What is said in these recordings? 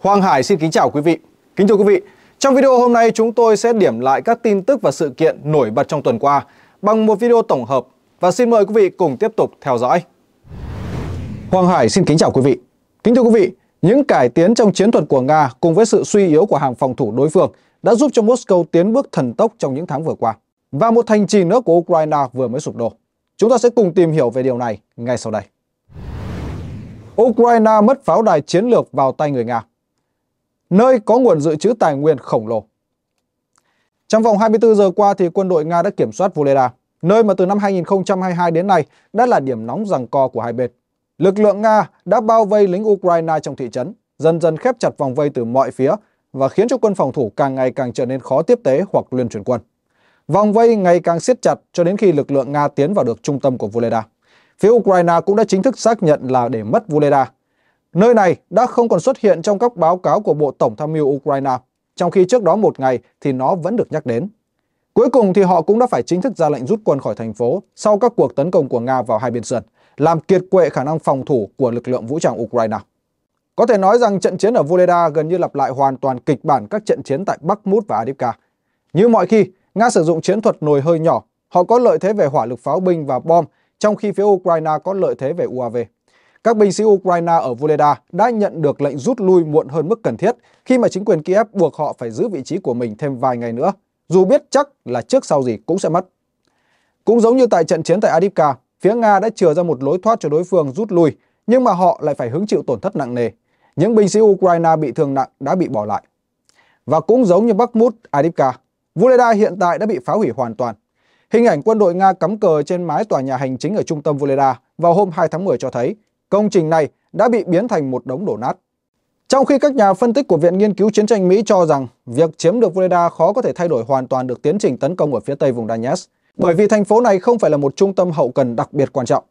Hoàng Hải xin kính chào quý vị. Kính thưa quý vị, trong video hôm nay chúng tôi sẽ điểm lại các tin tức và sự kiện nổi bật trong tuần qua bằng một video tổng hợp và xin mời quý vị cùng tiếp tục theo dõi. Hoàng Hải xin kính chào quý vị. Kính thưa quý vị, những cải tiến trong chiến thuật của Nga cùng với sự suy yếu của hàng phòng thủ đối phương đã giúp cho Moscow tiến bước thần tốc trong những tháng vừa qua và một thành trì nữa của Ukraine vừa mới sụp đổ. Chúng ta sẽ cùng tìm hiểu về điều này ngay sau đây. Ukraine mất pháo đài chiến lược vào tay người Nga nơi có nguồn dự trữ tài nguyên khổng lồ. Trong vòng 24 giờ qua thì quân đội Nga đã kiểm soát Voleda, nơi mà từ năm 2022 đến nay đã là điểm nóng giằng co của hai bên. Lực lượng Nga đã bao vây lính Ukraine trong thị trấn, dần dần khép chặt vòng vây từ mọi phía và khiến cho quân phòng thủ càng ngày càng trở nên khó tiếp tế hoặc luyện chuyển quân. Vòng vây ngày càng siết chặt cho đến khi lực lượng Nga tiến vào được trung tâm của Voleda. Phía Ukraine cũng đã chính thức xác nhận là để mất Voleda Nơi này đã không còn xuất hiện trong các báo cáo của Bộ Tổng tham mưu Ukraine, trong khi trước đó một ngày thì nó vẫn được nhắc đến. Cuối cùng thì họ cũng đã phải chính thức ra lệnh rút quân khỏi thành phố sau các cuộc tấn công của Nga vào hai biên sườn, làm kiệt quệ khả năng phòng thủ của lực lượng vũ trang Ukraine. Có thể nói rằng trận chiến ở Voleda gần như lặp lại hoàn toàn kịch bản các trận chiến tại Bakhmut và Adivka. Như mọi khi, Nga sử dụng chiến thuật nồi hơi nhỏ, họ có lợi thế về hỏa lực pháo binh và bom, trong khi phía Ukraine có lợi thế về UAV. Các binh sĩ Ukraine ở Voleda đã nhận được lệnh rút lui muộn hơn mức cần thiết khi mà chính quyền Kiev buộc họ phải giữ vị trí của mình thêm vài ngày nữa, dù biết chắc là trước sau gì cũng sẽ mất. Cũng giống như tại trận chiến tại Adivka, phía Nga đã chừa ra một lối thoát cho đối phương rút lui, nhưng mà họ lại phải hứng chịu tổn thất nặng nề. Những binh sĩ Ukraine bị thương nặng đã bị bỏ lại. Và cũng giống như Bakhmut, Adivka, Voleda hiện tại đã bị phá hủy hoàn toàn. Hình ảnh quân đội Nga cắm cờ trên mái tòa nhà hành chính ở trung tâm Voleda vào hôm 2 tháng 10 cho thấy công trình này đã bị biến thành một đống đổ nát. Trong khi các nhà phân tích của Viện Nghiên cứu Chiến tranh Mỹ cho rằng việc chiếm được Voleda khó có thể thay đổi hoàn toàn được tiến trình tấn công ở phía tây vùng Donetsk, bởi vì thành phố này không phải là một trung tâm hậu cần đặc biệt quan trọng.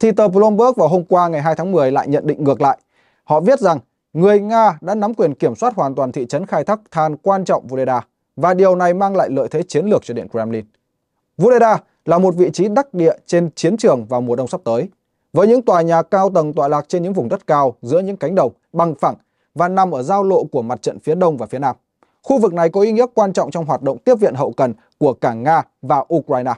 Thì tờ Bloomberg vào hôm qua ngày 2 tháng 10 lại nhận định ngược lại. Họ viết rằng người Nga đã nắm quyền kiểm soát hoàn toàn thị trấn khai thác than quan trọng Voleda và điều này mang lại lợi thế chiến lược cho Điện Kremlin. Voleda là một vị trí đắc địa trên chiến trường vào mùa đông sắp tới với những tòa nhà cao tầng tọa lạc trên những vùng đất cao giữa những cánh đồng bằng phẳng và nằm ở giao lộ của mặt trận phía đông và phía nam. Khu vực này có ý nghĩa quan trọng trong hoạt động tiếp viện hậu cần của cả Nga và Ukraine.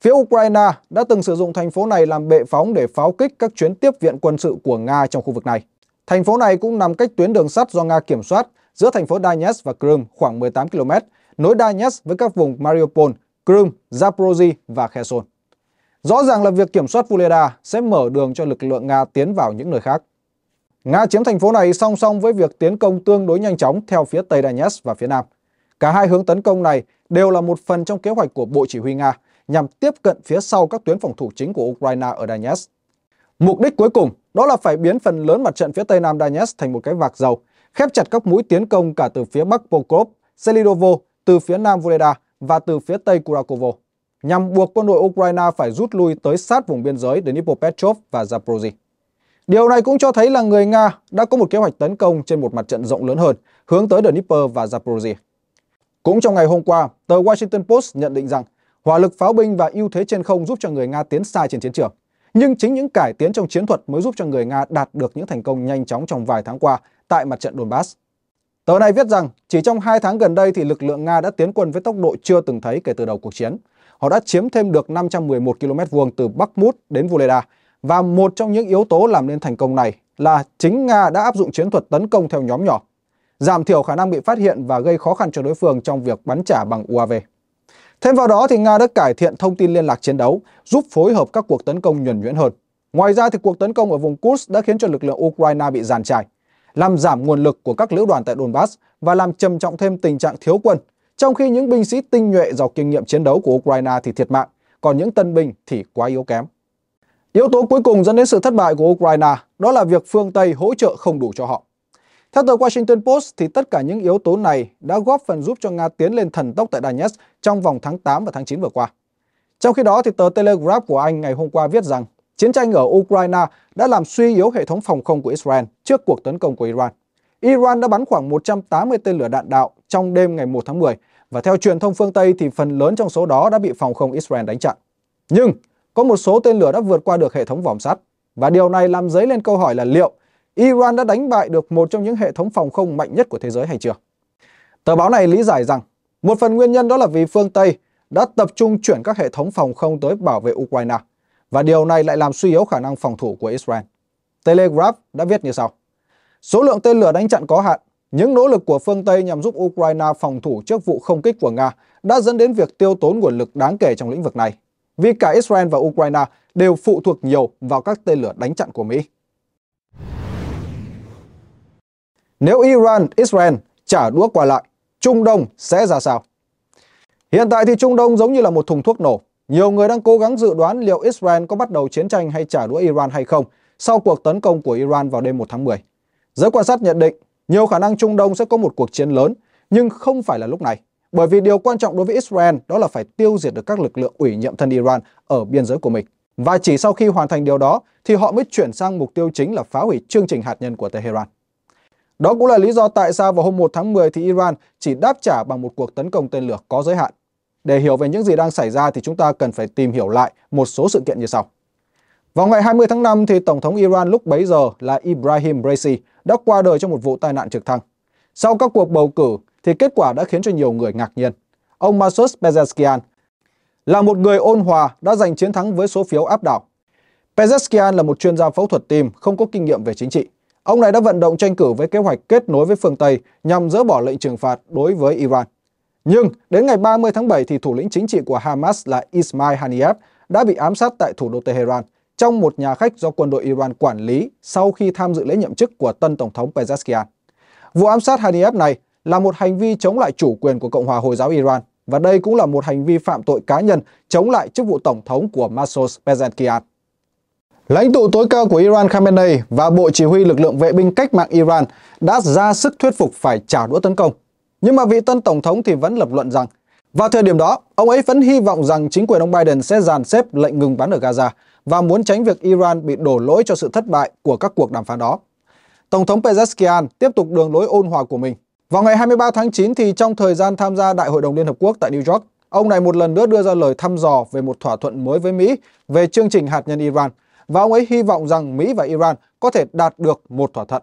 Phía Ukraine đã từng sử dụng thành phố này làm bệ phóng để pháo kích các chuyến tiếp viện quân sự của Nga trong khu vực này. Thành phố này cũng nằm cách tuyến đường sắt do Nga kiểm soát giữa thành phố Donetsk và Crimea khoảng 18 km, nối Donetsk với các vùng Mariupol, Crimea, Zaporozhye và Kherson. Rõ ràng là việc kiểm soát Vuleda sẽ mở đường cho lực lượng Nga tiến vào những nơi khác. Nga chiếm thành phố này song song với việc tiến công tương đối nhanh chóng theo phía Tây Donetsk và phía Nam. Cả hai hướng tấn công này đều là một phần trong kế hoạch của Bộ Chỉ huy Nga nhằm tiếp cận phía sau các tuyến phòng thủ chính của Ukraine ở Donetsk. Mục đích cuối cùng đó là phải biến phần lớn mặt trận phía Tây Nam Donetsk thành một cái vạc dầu, khép chặt các mũi tiến công cả từ phía Bắc Pokrov, Selidovo, từ phía Nam Voleda và từ phía Tây Kurakovo nhằm buộc quân đội Ukraine phải rút lui tới sát vùng biên giới Dnipropetrovsk và Zaporozhye. Điều này cũng cho thấy là người Nga đã có một kế hoạch tấn công trên một mặt trận rộng lớn hơn, hướng tới Dnipro và Zaporozhye. Cũng trong ngày hôm qua, tờ Washington Post nhận định rằng hỏa lực pháo binh và ưu thế trên không giúp cho người Nga tiến xa trên chiến trường. Nhưng chính những cải tiến trong chiến thuật mới giúp cho người Nga đạt được những thành công nhanh chóng trong vài tháng qua tại mặt trận Donbass. Tờ này viết rằng chỉ trong 2 tháng gần đây thì lực lượng Nga đã tiến quân với tốc độ chưa từng thấy kể từ đầu cuộc chiến – họ đã chiếm thêm được 511 km vuông từ Mút đến Voleda. Và một trong những yếu tố làm nên thành công này là chính Nga đã áp dụng chiến thuật tấn công theo nhóm nhỏ, giảm thiểu khả năng bị phát hiện và gây khó khăn cho đối phương trong việc bắn trả bằng UAV. Thêm vào đó thì Nga đã cải thiện thông tin liên lạc chiến đấu, giúp phối hợp các cuộc tấn công nhuần nhuyễn hơn. Ngoài ra thì cuộc tấn công ở vùng Kursk đã khiến cho lực lượng Ukraine bị giàn trải, làm giảm nguồn lực của các lữ đoàn tại Donbass và làm trầm trọng thêm tình trạng thiếu quân trong khi những binh sĩ tinh nhuệ giàu kinh nghiệm chiến đấu của Ukraine thì thiệt mạng, còn những tân binh thì quá yếu kém. Yếu tố cuối cùng dẫn đến sự thất bại của Ukraine đó là việc phương Tây hỗ trợ không đủ cho họ. Theo tờ Washington Post thì tất cả những yếu tố này đã góp phần giúp cho Nga tiến lên thần tốc tại Donetsk trong vòng tháng 8 và tháng 9 vừa qua. Trong khi đó thì tờ Telegraph của Anh ngày hôm qua viết rằng chiến tranh ở Ukraine đã làm suy yếu hệ thống phòng không của Israel trước cuộc tấn công của Iran. Iran đã bắn khoảng 180 tên lửa đạn đạo trong đêm ngày 1 tháng 10 và theo truyền thông phương Tây thì phần lớn trong số đó đã bị phòng không Israel đánh chặn. Nhưng có một số tên lửa đã vượt qua được hệ thống vòm sắt và điều này làm dấy lên câu hỏi là liệu Iran đã đánh bại được một trong những hệ thống phòng không mạnh nhất của thế giới hay chưa? Tờ báo này lý giải rằng một phần nguyên nhân đó là vì phương Tây đã tập trung chuyển các hệ thống phòng không tới bảo vệ Ukraine và điều này lại làm suy yếu khả năng phòng thủ của Israel. Telegraph đã viết như sau. Số lượng tên lửa đánh chặn có hạn những nỗ lực của phương Tây nhằm giúp Ukraine phòng thủ trước vụ không kích của Nga đã dẫn đến việc tiêu tốn nguồn lực đáng kể trong lĩnh vực này, vì cả Israel và Ukraine đều phụ thuộc nhiều vào các tên lửa đánh chặn của Mỹ. Nếu Iran, Israel trả đũa qua lại, Trung Đông sẽ ra sao? Hiện tại thì Trung Đông giống như là một thùng thuốc nổ. Nhiều người đang cố gắng dự đoán liệu Israel có bắt đầu chiến tranh hay trả đũa Iran hay không sau cuộc tấn công của Iran vào đêm 1 tháng 10. Giới quan sát nhận định nhiều khả năng Trung Đông sẽ có một cuộc chiến lớn, nhưng không phải là lúc này. Bởi vì điều quan trọng đối với Israel đó là phải tiêu diệt được các lực lượng ủy nhiệm thân Iran ở biên giới của mình. Và chỉ sau khi hoàn thành điều đó thì họ mới chuyển sang mục tiêu chính là phá hủy chương trình hạt nhân của Tehran. Đó cũng là lý do tại sao vào hôm 1 tháng 10 thì Iran chỉ đáp trả bằng một cuộc tấn công tên lửa có giới hạn. Để hiểu về những gì đang xảy ra thì chúng ta cần phải tìm hiểu lại một số sự kiện như sau. Vào ngày 20 tháng 5 thì Tổng thống Iran lúc bấy giờ là Ibrahim Raisi đã qua đời trong một vụ tai nạn trực thăng. Sau các cuộc bầu cử thì kết quả đã khiến cho nhiều người ngạc nhiên. Ông Masus Pezeshkian là một người ôn hòa đã giành chiến thắng với số phiếu áp đảo. Pezeshkian là một chuyên gia phẫu thuật tim không có kinh nghiệm về chính trị. Ông này đã vận động tranh cử với kế hoạch kết nối với phương Tây nhằm dỡ bỏ lệnh trừng phạt đối với Iran. Nhưng đến ngày 30 tháng 7 thì thủ lĩnh chính trị của Hamas là Ismail Haniyeh đã bị ám sát tại thủ đô Tehran trong một nhà khách do quân đội Iran quản lý sau khi tham dự lễ nhậm chức của tân Tổng thống Pezeshkian. Vụ ám sát Haniyeh này là một hành vi chống lại chủ quyền của Cộng hòa Hồi giáo Iran và đây cũng là một hành vi phạm tội cá nhân chống lại chức vụ Tổng thống của Massoud Pezeshkian. Lãnh tụ tối cao của Iran Khamenei và Bộ Chỉ huy lực lượng vệ binh cách mạng Iran đã ra sức thuyết phục phải trả đũa tấn công. Nhưng mà vị tân Tổng thống thì vẫn lập luận rằng vào thời điểm đó, ông ấy vẫn hy vọng rằng chính quyền ông Biden sẽ dàn xếp lệnh ngừng bắn ở Gaza và muốn tránh việc Iran bị đổ lỗi cho sự thất bại của các cuộc đàm phán đó. Tổng thống Pezeshkian tiếp tục đường lối ôn hòa của mình. Vào ngày 23 tháng 9 thì trong thời gian tham gia Đại hội đồng Liên Hợp Quốc tại New York, ông này một lần nữa đưa ra lời thăm dò về một thỏa thuận mới với Mỹ về chương trình hạt nhân Iran và ông ấy hy vọng rằng Mỹ và Iran có thể đạt được một thỏa thuận.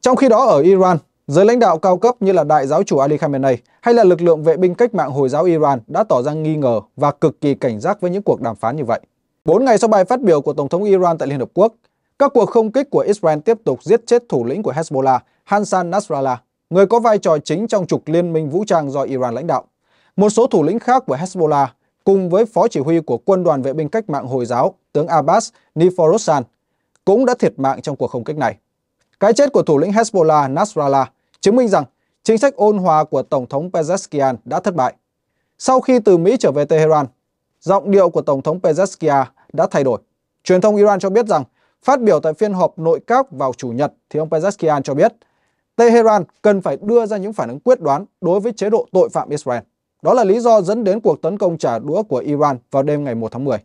Trong khi đó ở Iran, giới lãnh đạo cao cấp như là đại giáo chủ Ali Khamenei hay là lực lượng vệ binh cách mạng Hồi giáo Iran đã tỏ ra nghi ngờ và cực kỳ cảnh giác với những cuộc đàm phán như vậy. Bốn ngày sau bài phát biểu của Tổng thống Iran tại Liên Hợp Quốc, các cuộc không kích của Israel tiếp tục giết chết thủ lĩnh của Hezbollah Hassan Nasrallah, người có vai trò chính trong trục liên minh vũ trang do Iran lãnh đạo. Một số thủ lĩnh khác của Hezbollah cùng với phó chỉ huy của quân đoàn vệ binh cách mạng Hồi giáo tướng Abbas Niforosan cũng đã thiệt mạng trong cuộc không kích này. Cái chết của thủ lĩnh Hezbollah Nasrallah chứng minh rằng chính sách ôn hòa của Tổng thống Pezeskian đã thất bại. Sau khi từ Mỹ trở về Tehran, giọng điệu của Tổng thống Pezeshkian đã thay đổi. Truyền thông Iran cho biết rằng, phát biểu tại phiên họp nội các vào Chủ nhật thì ông Pezeshkian cho biết Tehran cần phải đưa ra những phản ứng quyết đoán đối với chế độ tội phạm Israel. Đó là lý do dẫn đến cuộc tấn công trả đũa của Iran vào đêm ngày 1 tháng 10.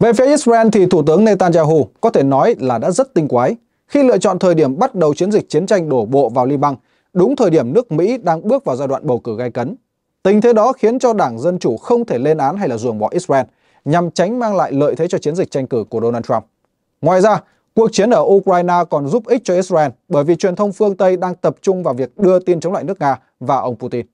Về phía Israel thì Thủ tướng Netanyahu có thể nói là đã rất tinh quái khi lựa chọn thời điểm bắt đầu chiến dịch chiến tranh đổ bộ vào Liban, đúng thời điểm nước Mỹ đang bước vào giai đoạn bầu cử gay cấn Tình thế đó khiến cho Đảng Dân Chủ không thể lên án hay là ruồng bỏ Israel nhằm tránh mang lại lợi thế cho chiến dịch tranh cử của Donald Trump. Ngoài ra, cuộc chiến ở Ukraine còn giúp ích cho Israel bởi vì truyền thông phương Tây đang tập trung vào việc đưa tin chống lại nước Nga và ông Putin.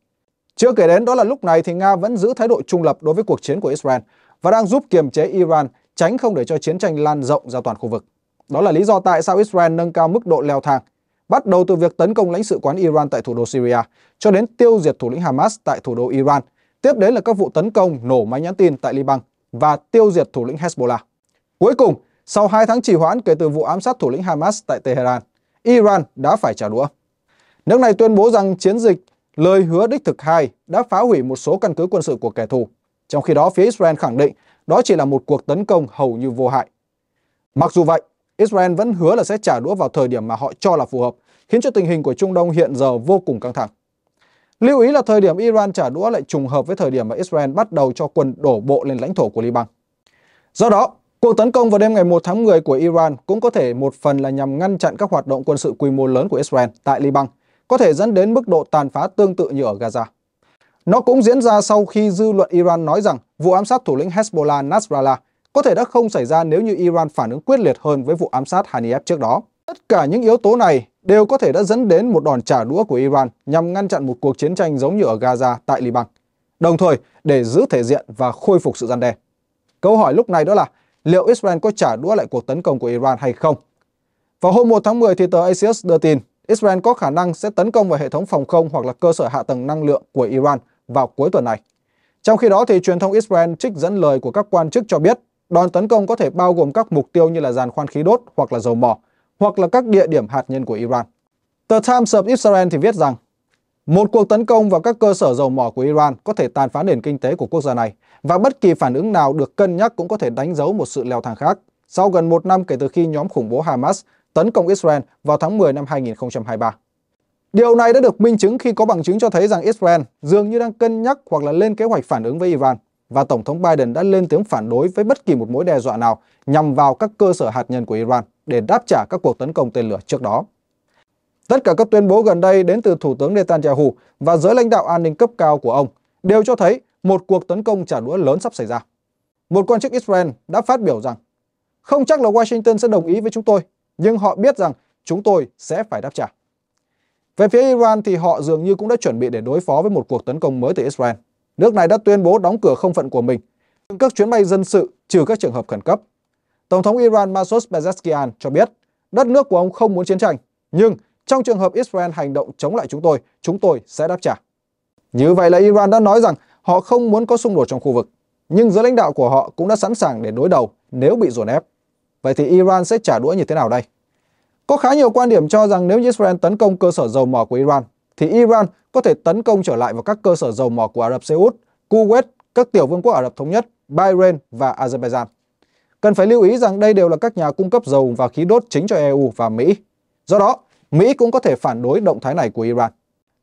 Chưa kể đến đó là lúc này thì Nga vẫn giữ thái độ trung lập đối với cuộc chiến của Israel và đang giúp kiềm chế Iran tránh không để cho chiến tranh lan rộng ra toàn khu vực. Đó là lý do tại sao Israel nâng cao mức độ leo thang bắt đầu từ việc tấn công lãnh sự quán Iran tại thủ đô Syria cho đến tiêu diệt thủ lĩnh Hamas tại thủ đô Iran. Tiếp đến là các vụ tấn công nổ máy nhắn tin tại Liban và tiêu diệt thủ lĩnh Hezbollah. Cuối cùng, sau 2 tháng trì hoãn kể từ vụ ám sát thủ lĩnh Hamas tại Tehran, Iran đã phải trả đũa. Nước này tuyên bố rằng chiến dịch lời hứa đích thực hai đã phá hủy một số căn cứ quân sự của kẻ thù, trong khi đó phía Israel khẳng định đó chỉ là một cuộc tấn công hầu như vô hại. Mặc dù vậy, Israel vẫn hứa là sẽ trả đũa vào thời điểm mà họ cho là phù hợp, khiến cho tình hình của Trung Đông hiện giờ vô cùng căng thẳng. Lưu ý là thời điểm Iran trả đũa lại trùng hợp với thời điểm mà Israel bắt đầu cho quân đổ bộ lên lãnh thổ của Liban. Do đó, cuộc tấn công vào đêm ngày 1 tháng 10 của Iran cũng có thể một phần là nhằm ngăn chặn các hoạt động quân sự quy mô lớn của Israel tại Liban, có thể dẫn đến mức độ tàn phá tương tự như ở Gaza. Nó cũng diễn ra sau khi dư luận Iran nói rằng vụ ám sát thủ lĩnh Hezbollah Nasrallah có thể đã không xảy ra nếu như Iran phản ứng quyết liệt hơn với vụ ám sát Haniyeh trước đó. Tất cả những yếu tố này đều có thể đã dẫn đến một đòn trả đũa của Iran nhằm ngăn chặn một cuộc chiến tranh giống như ở Gaza tại Liban, đồng thời để giữ thể diện và khôi phục sự gian đe. Câu hỏi lúc này đó là liệu Israel có trả đũa lại cuộc tấn công của Iran hay không? Vào hôm 1 tháng 10 thì tờ Axios đưa tin Israel có khả năng sẽ tấn công vào hệ thống phòng không hoặc là cơ sở hạ tầng năng lượng của Iran vào cuối tuần này. Trong khi đó thì truyền thông Israel trích dẫn lời của các quan chức cho biết Đòn tấn công có thể bao gồm các mục tiêu như là giàn khoan khí đốt hoặc là dầu mỏ, hoặc là các địa điểm hạt nhân của Iran. The Times of Israel thì viết rằng, một cuộc tấn công vào các cơ sở dầu mỏ của Iran có thể tàn phá nền kinh tế của quốc gia này và bất kỳ phản ứng nào được cân nhắc cũng có thể đánh dấu một sự leo thang khác. Sau gần một năm kể từ khi nhóm khủng bố Hamas tấn công Israel vào tháng 10 năm 2023. Điều này đã được minh chứng khi có bằng chứng cho thấy rằng Israel dường như đang cân nhắc hoặc là lên kế hoạch phản ứng với Iran và Tổng thống Biden đã lên tiếng phản đối với bất kỳ một mối đe dọa nào nhằm vào các cơ sở hạt nhân của Iran để đáp trả các cuộc tấn công tên lửa trước đó. Tất cả các tuyên bố gần đây đến từ Thủ tướng Netanyahu và giới lãnh đạo an ninh cấp cao của ông đều cho thấy một cuộc tấn công trả đũa lớn sắp xảy ra. Một quan chức Israel đã phát biểu rằng không chắc là Washington sẽ đồng ý với chúng tôi, nhưng họ biết rằng chúng tôi sẽ phải đáp trả. Về phía Iran thì họ dường như cũng đã chuẩn bị để đối phó với một cuộc tấn công mới từ Israel nước này đã tuyên bố đóng cửa không phận của mình, ngừng các chuyến bay dân sự trừ các trường hợp khẩn cấp. Tổng thống Iran Masoud Pezeshkian cho biết, đất nước của ông không muốn chiến tranh, nhưng trong trường hợp Israel hành động chống lại chúng tôi, chúng tôi sẽ đáp trả. Như vậy là Iran đã nói rằng họ không muốn có xung đột trong khu vực, nhưng giới lãnh đạo của họ cũng đã sẵn sàng để đối đầu nếu bị dồn ép. Vậy thì Iran sẽ trả đũa như thế nào đây? Có khá nhiều quan điểm cho rằng nếu Israel tấn công cơ sở dầu mỏ của Iran, thì Iran có thể tấn công trở lại vào các cơ sở dầu mỏ của Ả Rập Xê Út, Kuwait, các tiểu vương quốc Ả Rập Thống Nhất, Bahrain và Azerbaijan. Cần phải lưu ý rằng đây đều là các nhà cung cấp dầu và khí đốt chính cho EU và Mỹ. Do đó, Mỹ cũng có thể phản đối động thái này của Iran.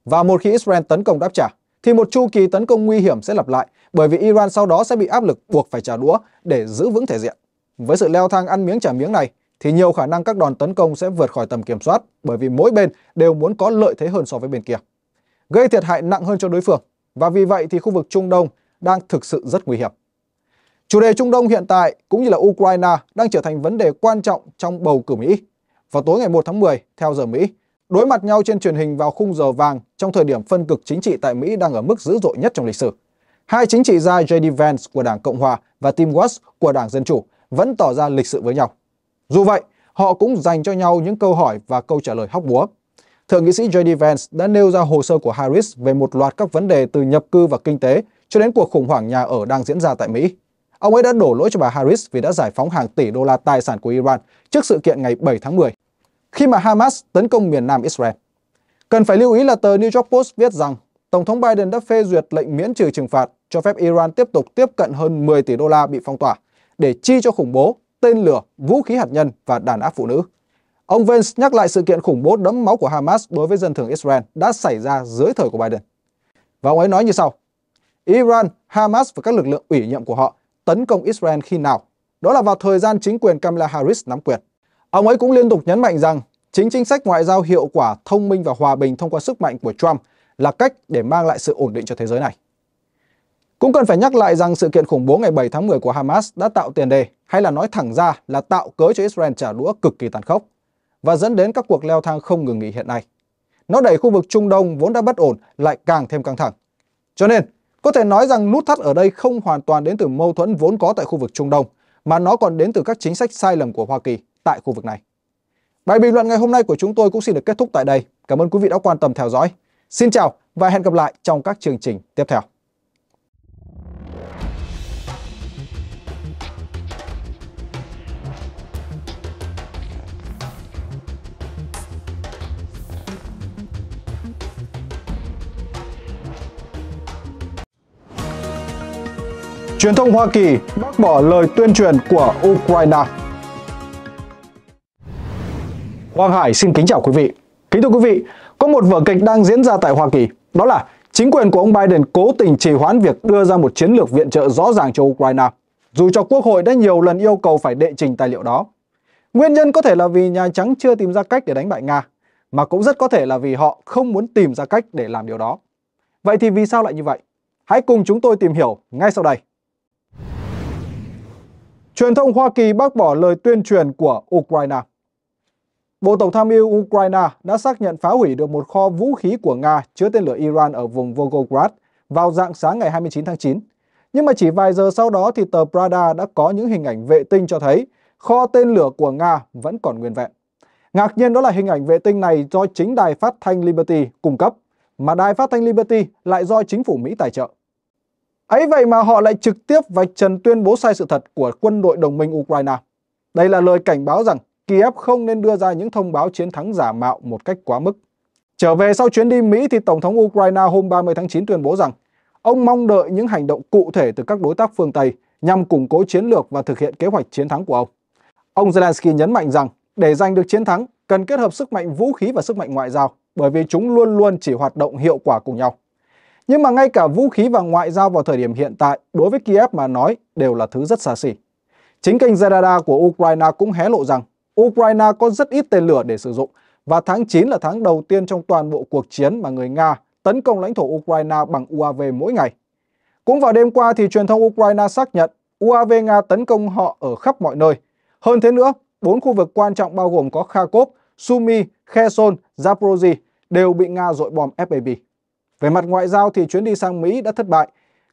Và một khi Israel tấn công đáp trả, thì một chu kỳ tấn công nguy hiểm sẽ lặp lại bởi vì Iran sau đó sẽ bị áp lực buộc phải trả đũa để giữ vững thể diện. Với sự leo thang ăn miếng trả miếng này, thì nhiều khả năng các đòn tấn công sẽ vượt khỏi tầm kiểm soát bởi vì mỗi bên đều muốn có lợi thế hơn so với bên kia gây thiệt hại nặng hơn cho đối phương và vì vậy thì khu vực Trung Đông đang thực sự rất nguy hiểm. Chủ đề Trung Đông hiện tại cũng như là Ukraine đang trở thành vấn đề quan trọng trong bầu cử Mỹ. Vào tối ngày 1 tháng 10 theo giờ Mỹ, đối mặt nhau trên truyền hình vào khung giờ vàng trong thời điểm phân cực chính trị tại Mỹ đang ở mức dữ dội nhất trong lịch sử. Hai chính trị gia J.D. Vance của Đảng Cộng hòa và Tim Walz của Đảng Dân chủ vẫn tỏ ra lịch sự với nhau. Dù vậy, họ cũng dành cho nhau những câu hỏi và câu trả lời hóc búa. Thượng nghị sĩ J.D. Vance đã nêu ra hồ sơ của Harris về một loạt các vấn đề từ nhập cư và kinh tế cho đến cuộc khủng hoảng nhà ở đang diễn ra tại Mỹ. Ông ấy đã đổ lỗi cho bà Harris vì đã giải phóng hàng tỷ đô la tài sản của Iran trước sự kiện ngày 7 tháng 10, khi mà Hamas tấn công miền nam Israel. Cần phải lưu ý là tờ New York Post viết rằng Tổng thống Biden đã phê duyệt lệnh miễn trừ trừng phạt cho phép Iran tiếp tục tiếp cận hơn 10 tỷ đô la bị phong tỏa để chi cho khủng bố, tên lửa, vũ khí hạt nhân và đàn áp phụ nữ. Ông Vance nhắc lại sự kiện khủng bố đẫm máu của Hamas đối với dân thường Israel đã xảy ra dưới thời của Biden. Và ông ấy nói như sau. Iran, Hamas và các lực lượng ủy nhiệm của họ tấn công Israel khi nào? Đó là vào thời gian chính quyền Kamala Harris nắm quyền. Ông ấy cũng liên tục nhấn mạnh rằng chính chính sách ngoại giao hiệu quả, thông minh và hòa bình thông qua sức mạnh của Trump là cách để mang lại sự ổn định cho thế giới này. Cũng cần phải nhắc lại rằng sự kiện khủng bố ngày 7 tháng 10 của Hamas đã tạo tiền đề hay là nói thẳng ra là tạo cớ cho Israel trả đũa cực kỳ tàn khốc và dẫn đến các cuộc leo thang không ngừng nghỉ hiện nay. Nó đẩy khu vực Trung Đông vốn đã bất ổn lại càng thêm căng thẳng. Cho nên, có thể nói rằng nút thắt ở đây không hoàn toàn đến từ mâu thuẫn vốn có tại khu vực Trung Đông, mà nó còn đến từ các chính sách sai lầm của Hoa Kỳ tại khu vực này. Bài bình luận ngày hôm nay của chúng tôi cũng xin được kết thúc tại đây. Cảm ơn quý vị đã quan tâm theo dõi. Xin chào và hẹn gặp lại trong các chương trình tiếp theo. truyền thông Hoa Kỳ bác bỏ lời tuyên truyền của Ukraine. Hoàng Hải xin kính chào quý vị. Kính thưa quý vị, có một vở kịch đang diễn ra tại Hoa Kỳ, đó là chính quyền của ông Biden cố tình trì hoãn việc đưa ra một chiến lược viện trợ rõ ràng cho Ukraine, dù cho Quốc hội đã nhiều lần yêu cầu phải đệ trình tài liệu đó. Nguyên nhân có thể là vì Nhà Trắng chưa tìm ra cách để đánh bại Nga, mà cũng rất có thể là vì họ không muốn tìm ra cách để làm điều đó. Vậy thì vì sao lại như vậy? Hãy cùng chúng tôi tìm hiểu ngay sau đây. Truyền thông Hoa Kỳ bác bỏ lời tuyên truyền của Ukraine. Bộ Tổng tham mưu Ukraine đã xác nhận phá hủy được một kho vũ khí của Nga chứa tên lửa Iran ở vùng Volgograd vào dạng sáng ngày 29 tháng 9. Nhưng mà chỉ vài giờ sau đó thì tờ Prada đã có những hình ảnh vệ tinh cho thấy kho tên lửa của Nga vẫn còn nguyên vẹn. Ngạc nhiên đó là hình ảnh vệ tinh này do chính đài phát thanh Liberty cung cấp, mà đài phát thanh Liberty lại do chính phủ Mỹ tài trợ. Ấy vậy mà họ lại trực tiếp vạch trần tuyên bố sai sự thật của quân đội đồng minh Ukraine. Đây là lời cảnh báo rằng Kiev không nên đưa ra những thông báo chiến thắng giả mạo một cách quá mức. Trở về sau chuyến đi Mỹ thì Tổng thống Ukraine hôm 30 tháng 9 tuyên bố rằng ông mong đợi những hành động cụ thể từ các đối tác phương Tây nhằm củng cố chiến lược và thực hiện kế hoạch chiến thắng của ông. Ông Zelensky nhấn mạnh rằng để giành được chiến thắng cần kết hợp sức mạnh vũ khí và sức mạnh ngoại giao bởi vì chúng luôn luôn chỉ hoạt động hiệu quả cùng nhau. Nhưng mà ngay cả vũ khí và ngoại giao vào thời điểm hiện tại đối với Kiev mà nói đều là thứ rất xa xỉ. Chính kênh Zedada của Ukraine cũng hé lộ rằng Ukraine có rất ít tên lửa để sử dụng và tháng 9 là tháng đầu tiên trong toàn bộ cuộc chiến mà người Nga tấn công lãnh thổ Ukraine bằng UAV mỗi ngày. Cũng vào đêm qua thì truyền thông Ukraine xác nhận UAV Nga tấn công họ ở khắp mọi nơi. Hơn thế nữa, bốn khu vực quan trọng bao gồm có Kharkov, Sumy, Kherson, Zaporozhye đều bị Nga dội bom FAB. Về mặt ngoại giao thì chuyến đi sang Mỹ đã thất bại.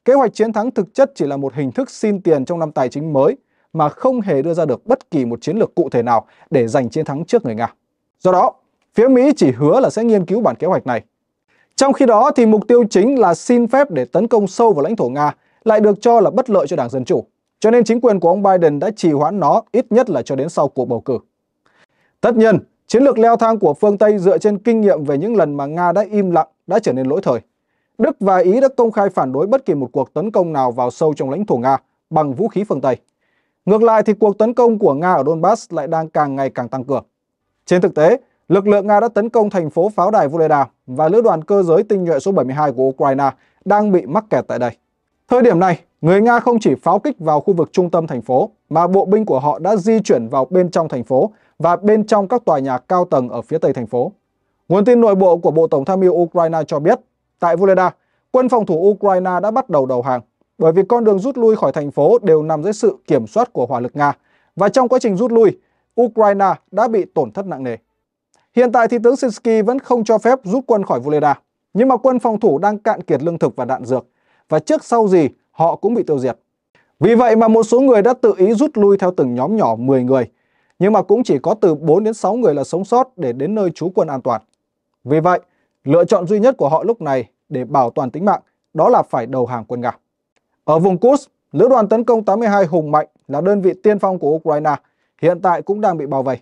Kế hoạch chiến thắng thực chất chỉ là một hình thức xin tiền trong năm tài chính mới mà không hề đưa ra được bất kỳ một chiến lược cụ thể nào để giành chiến thắng trước người Nga. Do đó, phía Mỹ chỉ hứa là sẽ nghiên cứu bản kế hoạch này. Trong khi đó thì mục tiêu chính là xin phép để tấn công sâu vào lãnh thổ Nga lại được cho là bất lợi cho Đảng Dân Chủ. Cho nên chính quyền của ông Biden đã trì hoãn nó ít nhất là cho đến sau cuộc bầu cử. Tất nhiên, chiến lược leo thang của phương Tây dựa trên kinh nghiệm về những lần mà Nga đã im lặng đã trở nên lỗi thời. Đức và Ý đã công khai phản đối bất kỳ một cuộc tấn công nào vào sâu trong lãnh thổ Nga bằng vũ khí phương Tây. Ngược lại thì cuộc tấn công của Nga ở Donbass lại đang càng ngày càng tăng cường. Trên thực tế, lực lượng Nga đã tấn công thành phố pháo đài Voleda và lữ đoàn cơ giới tinh nhuệ số 72 của Ukraine đang bị mắc kẹt tại đây. Thời điểm này, người Nga không chỉ pháo kích vào khu vực trung tâm thành phố, mà bộ binh của họ đã di chuyển vào bên trong thành phố và bên trong các tòa nhà cao tầng ở phía tây thành phố. Nguồn tin nội bộ của Bộ Tổng tham mưu Ukraine cho biết, tại Voleda, quân phòng thủ Ukraine đã bắt đầu đầu hàng bởi vì con đường rút lui khỏi thành phố đều nằm dưới sự kiểm soát của hỏa lực Nga và trong quá trình rút lui, Ukraine đã bị tổn thất nặng nề. Hiện tại thì tướng Sinsky vẫn không cho phép rút quân khỏi Voleda, nhưng mà quân phòng thủ đang cạn kiệt lương thực và đạn dược và trước sau gì họ cũng bị tiêu diệt. Vì vậy mà một số người đã tự ý rút lui theo từng nhóm nhỏ 10 người, nhưng mà cũng chỉ có từ 4 đến 6 người là sống sót để đến nơi trú quân an toàn. Vì vậy, lựa chọn duy nhất của họ lúc này để bảo toàn tính mạng đó là phải đầu hàng quân Nga. Ở vùng Kurs, lữ đoàn tấn công 82 Hùng Mạnh là đơn vị tiên phong của Ukraine, hiện tại cũng đang bị bao vây.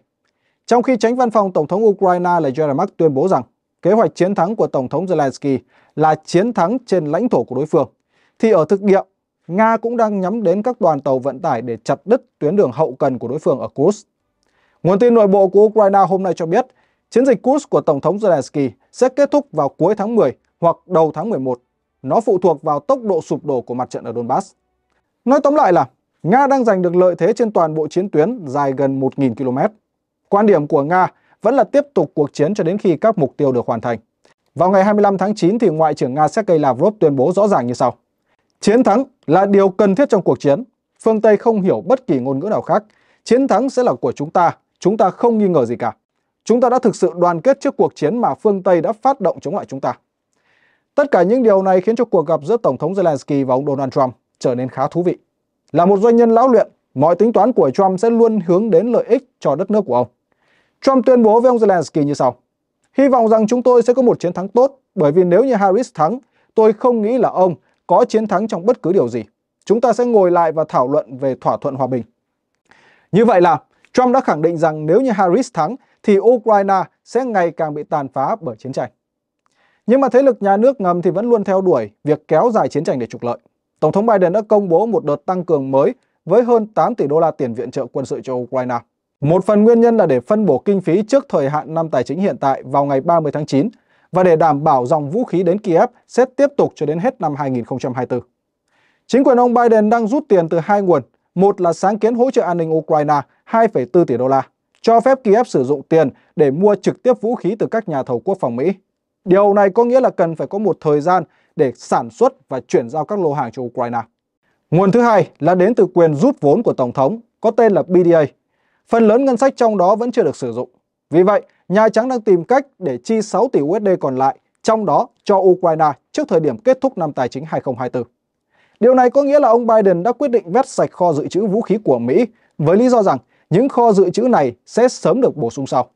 Trong khi tránh văn phòng Tổng thống Ukraine là Yermak tuyên bố rằng kế hoạch chiến thắng của Tổng thống Zelensky là chiến thắng trên lãnh thổ của đối phương, thì ở thực địa, Nga cũng đang nhắm đến các đoàn tàu vận tải để chặt đứt tuyến đường hậu cần của đối phương ở Kurs. Nguồn tin nội bộ của Ukraine hôm nay cho biết Chiến dịch Kurs của Tổng thống Zelensky sẽ kết thúc vào cuối tháng 10 hoặc đầu tháng 11. Nó phụ thuộc vào tốc độ sụp đổ của mặt trận ở Donbass. Nói tóm lại là, Nga đang giành được lợi thế trên toàn bộ chiến tuyến dài gần 1.000 km. Quan điểm của Nga vẫn là tiếp tục cuộc chiến cho đến khi các mục tiêu được hoàn thành. Vào ngày 25 tháng 9 thì Ngoại trưởng Nga Sergei Lavrov tuyên bố rõ ràng như sau. Chiến thắng là điều cần thiết trong cuộc chiến. Phương Tây không hiểu bất kỳ ngôn ngữ nào khác. Chiến thắng sẽ là của chúng ta, chúng ta không nghi ngờ gì cả. Chúng ta đã thực sự đoàn kết trước cuộc chiến mà phương Tây đã phát động chống lại chúng ta. Tất cả những điều này khiến cho cuộc gặp giữa Tổng thống Zelensky và ông Donald Trump trở nên khá thú vị. Là một doanh nhân lão luyện, mọi tính toán của Trump sẽ luôn hướng đến lợi ích cho đất nước của ông. Trump tuyên bố với ông Zelensky như sau. Hy vọng rằng chúng tôi sẽ có một chiến thắng tốt bởi vì nếu như Harris thắng, tôi không nghĩ là ông có chiến thắng trong bất cứ điều gì. Chúng ta sẽ ngồi lại và thảo luận về thỏa thuận hòa bình. Như vậy là Trump đã khẳng định rằng nếu như Harris thắng thì Ukraine sẽ ngày càng bị tàn phá bởi chiến tranh. Nhưng mà thế lực nhà nước ngầm thì vẫn luôn theo đuổi việc kéo dài chiến tranh để trục lợi. Tổng thống Biden đã công bố một đợt tăng cường mới với hơn 8 tỷ đô la tiền viện trợ quân sự cho Ukraine. Một phần nguyên nhân là để phân bổ kinh phí trước thời hạn năm tài chính hiện tại vào ngày 30 tháng 9 và để đảm bảo dòng vũ khí đến Kiev sẽ tiếp tục cho đến hết năm 2024. Chính quyền ông Biden đang rút tiền từ hai nguồn, một là sáng kiến hỗ trợ an ninh Ukraine 2,4 tỷ đô la cho phép Kiev sử dụng tiền để mua trực tiếp vũ khí từ các nhà thầu quốc phòng Mỹ. Điều này có nghĩa là cần phải có một thời gian để sản xuất và chuyển giao các lô hàng cho Ukraine. Nguồn thứ hai là đến từ quyền rút vốn của Tổng thống, có tên là BDA. Phần lớn ngân sách trong đó vẫn chưa được sử dụng. Vì vậy, Nhà Trắng đang tìm cách để chi 6 tỷ USD còn lại, trong đó cho Ukraine trước thời điểm kết thúc năm tài chính 2024. Điều này có nghĩa là ông Biden đã quyết định vét sạch kho dự trữ vũ khí của Mỹ với lý do rằng những kho dự trữ này sẽ sớm được bổ sung sau.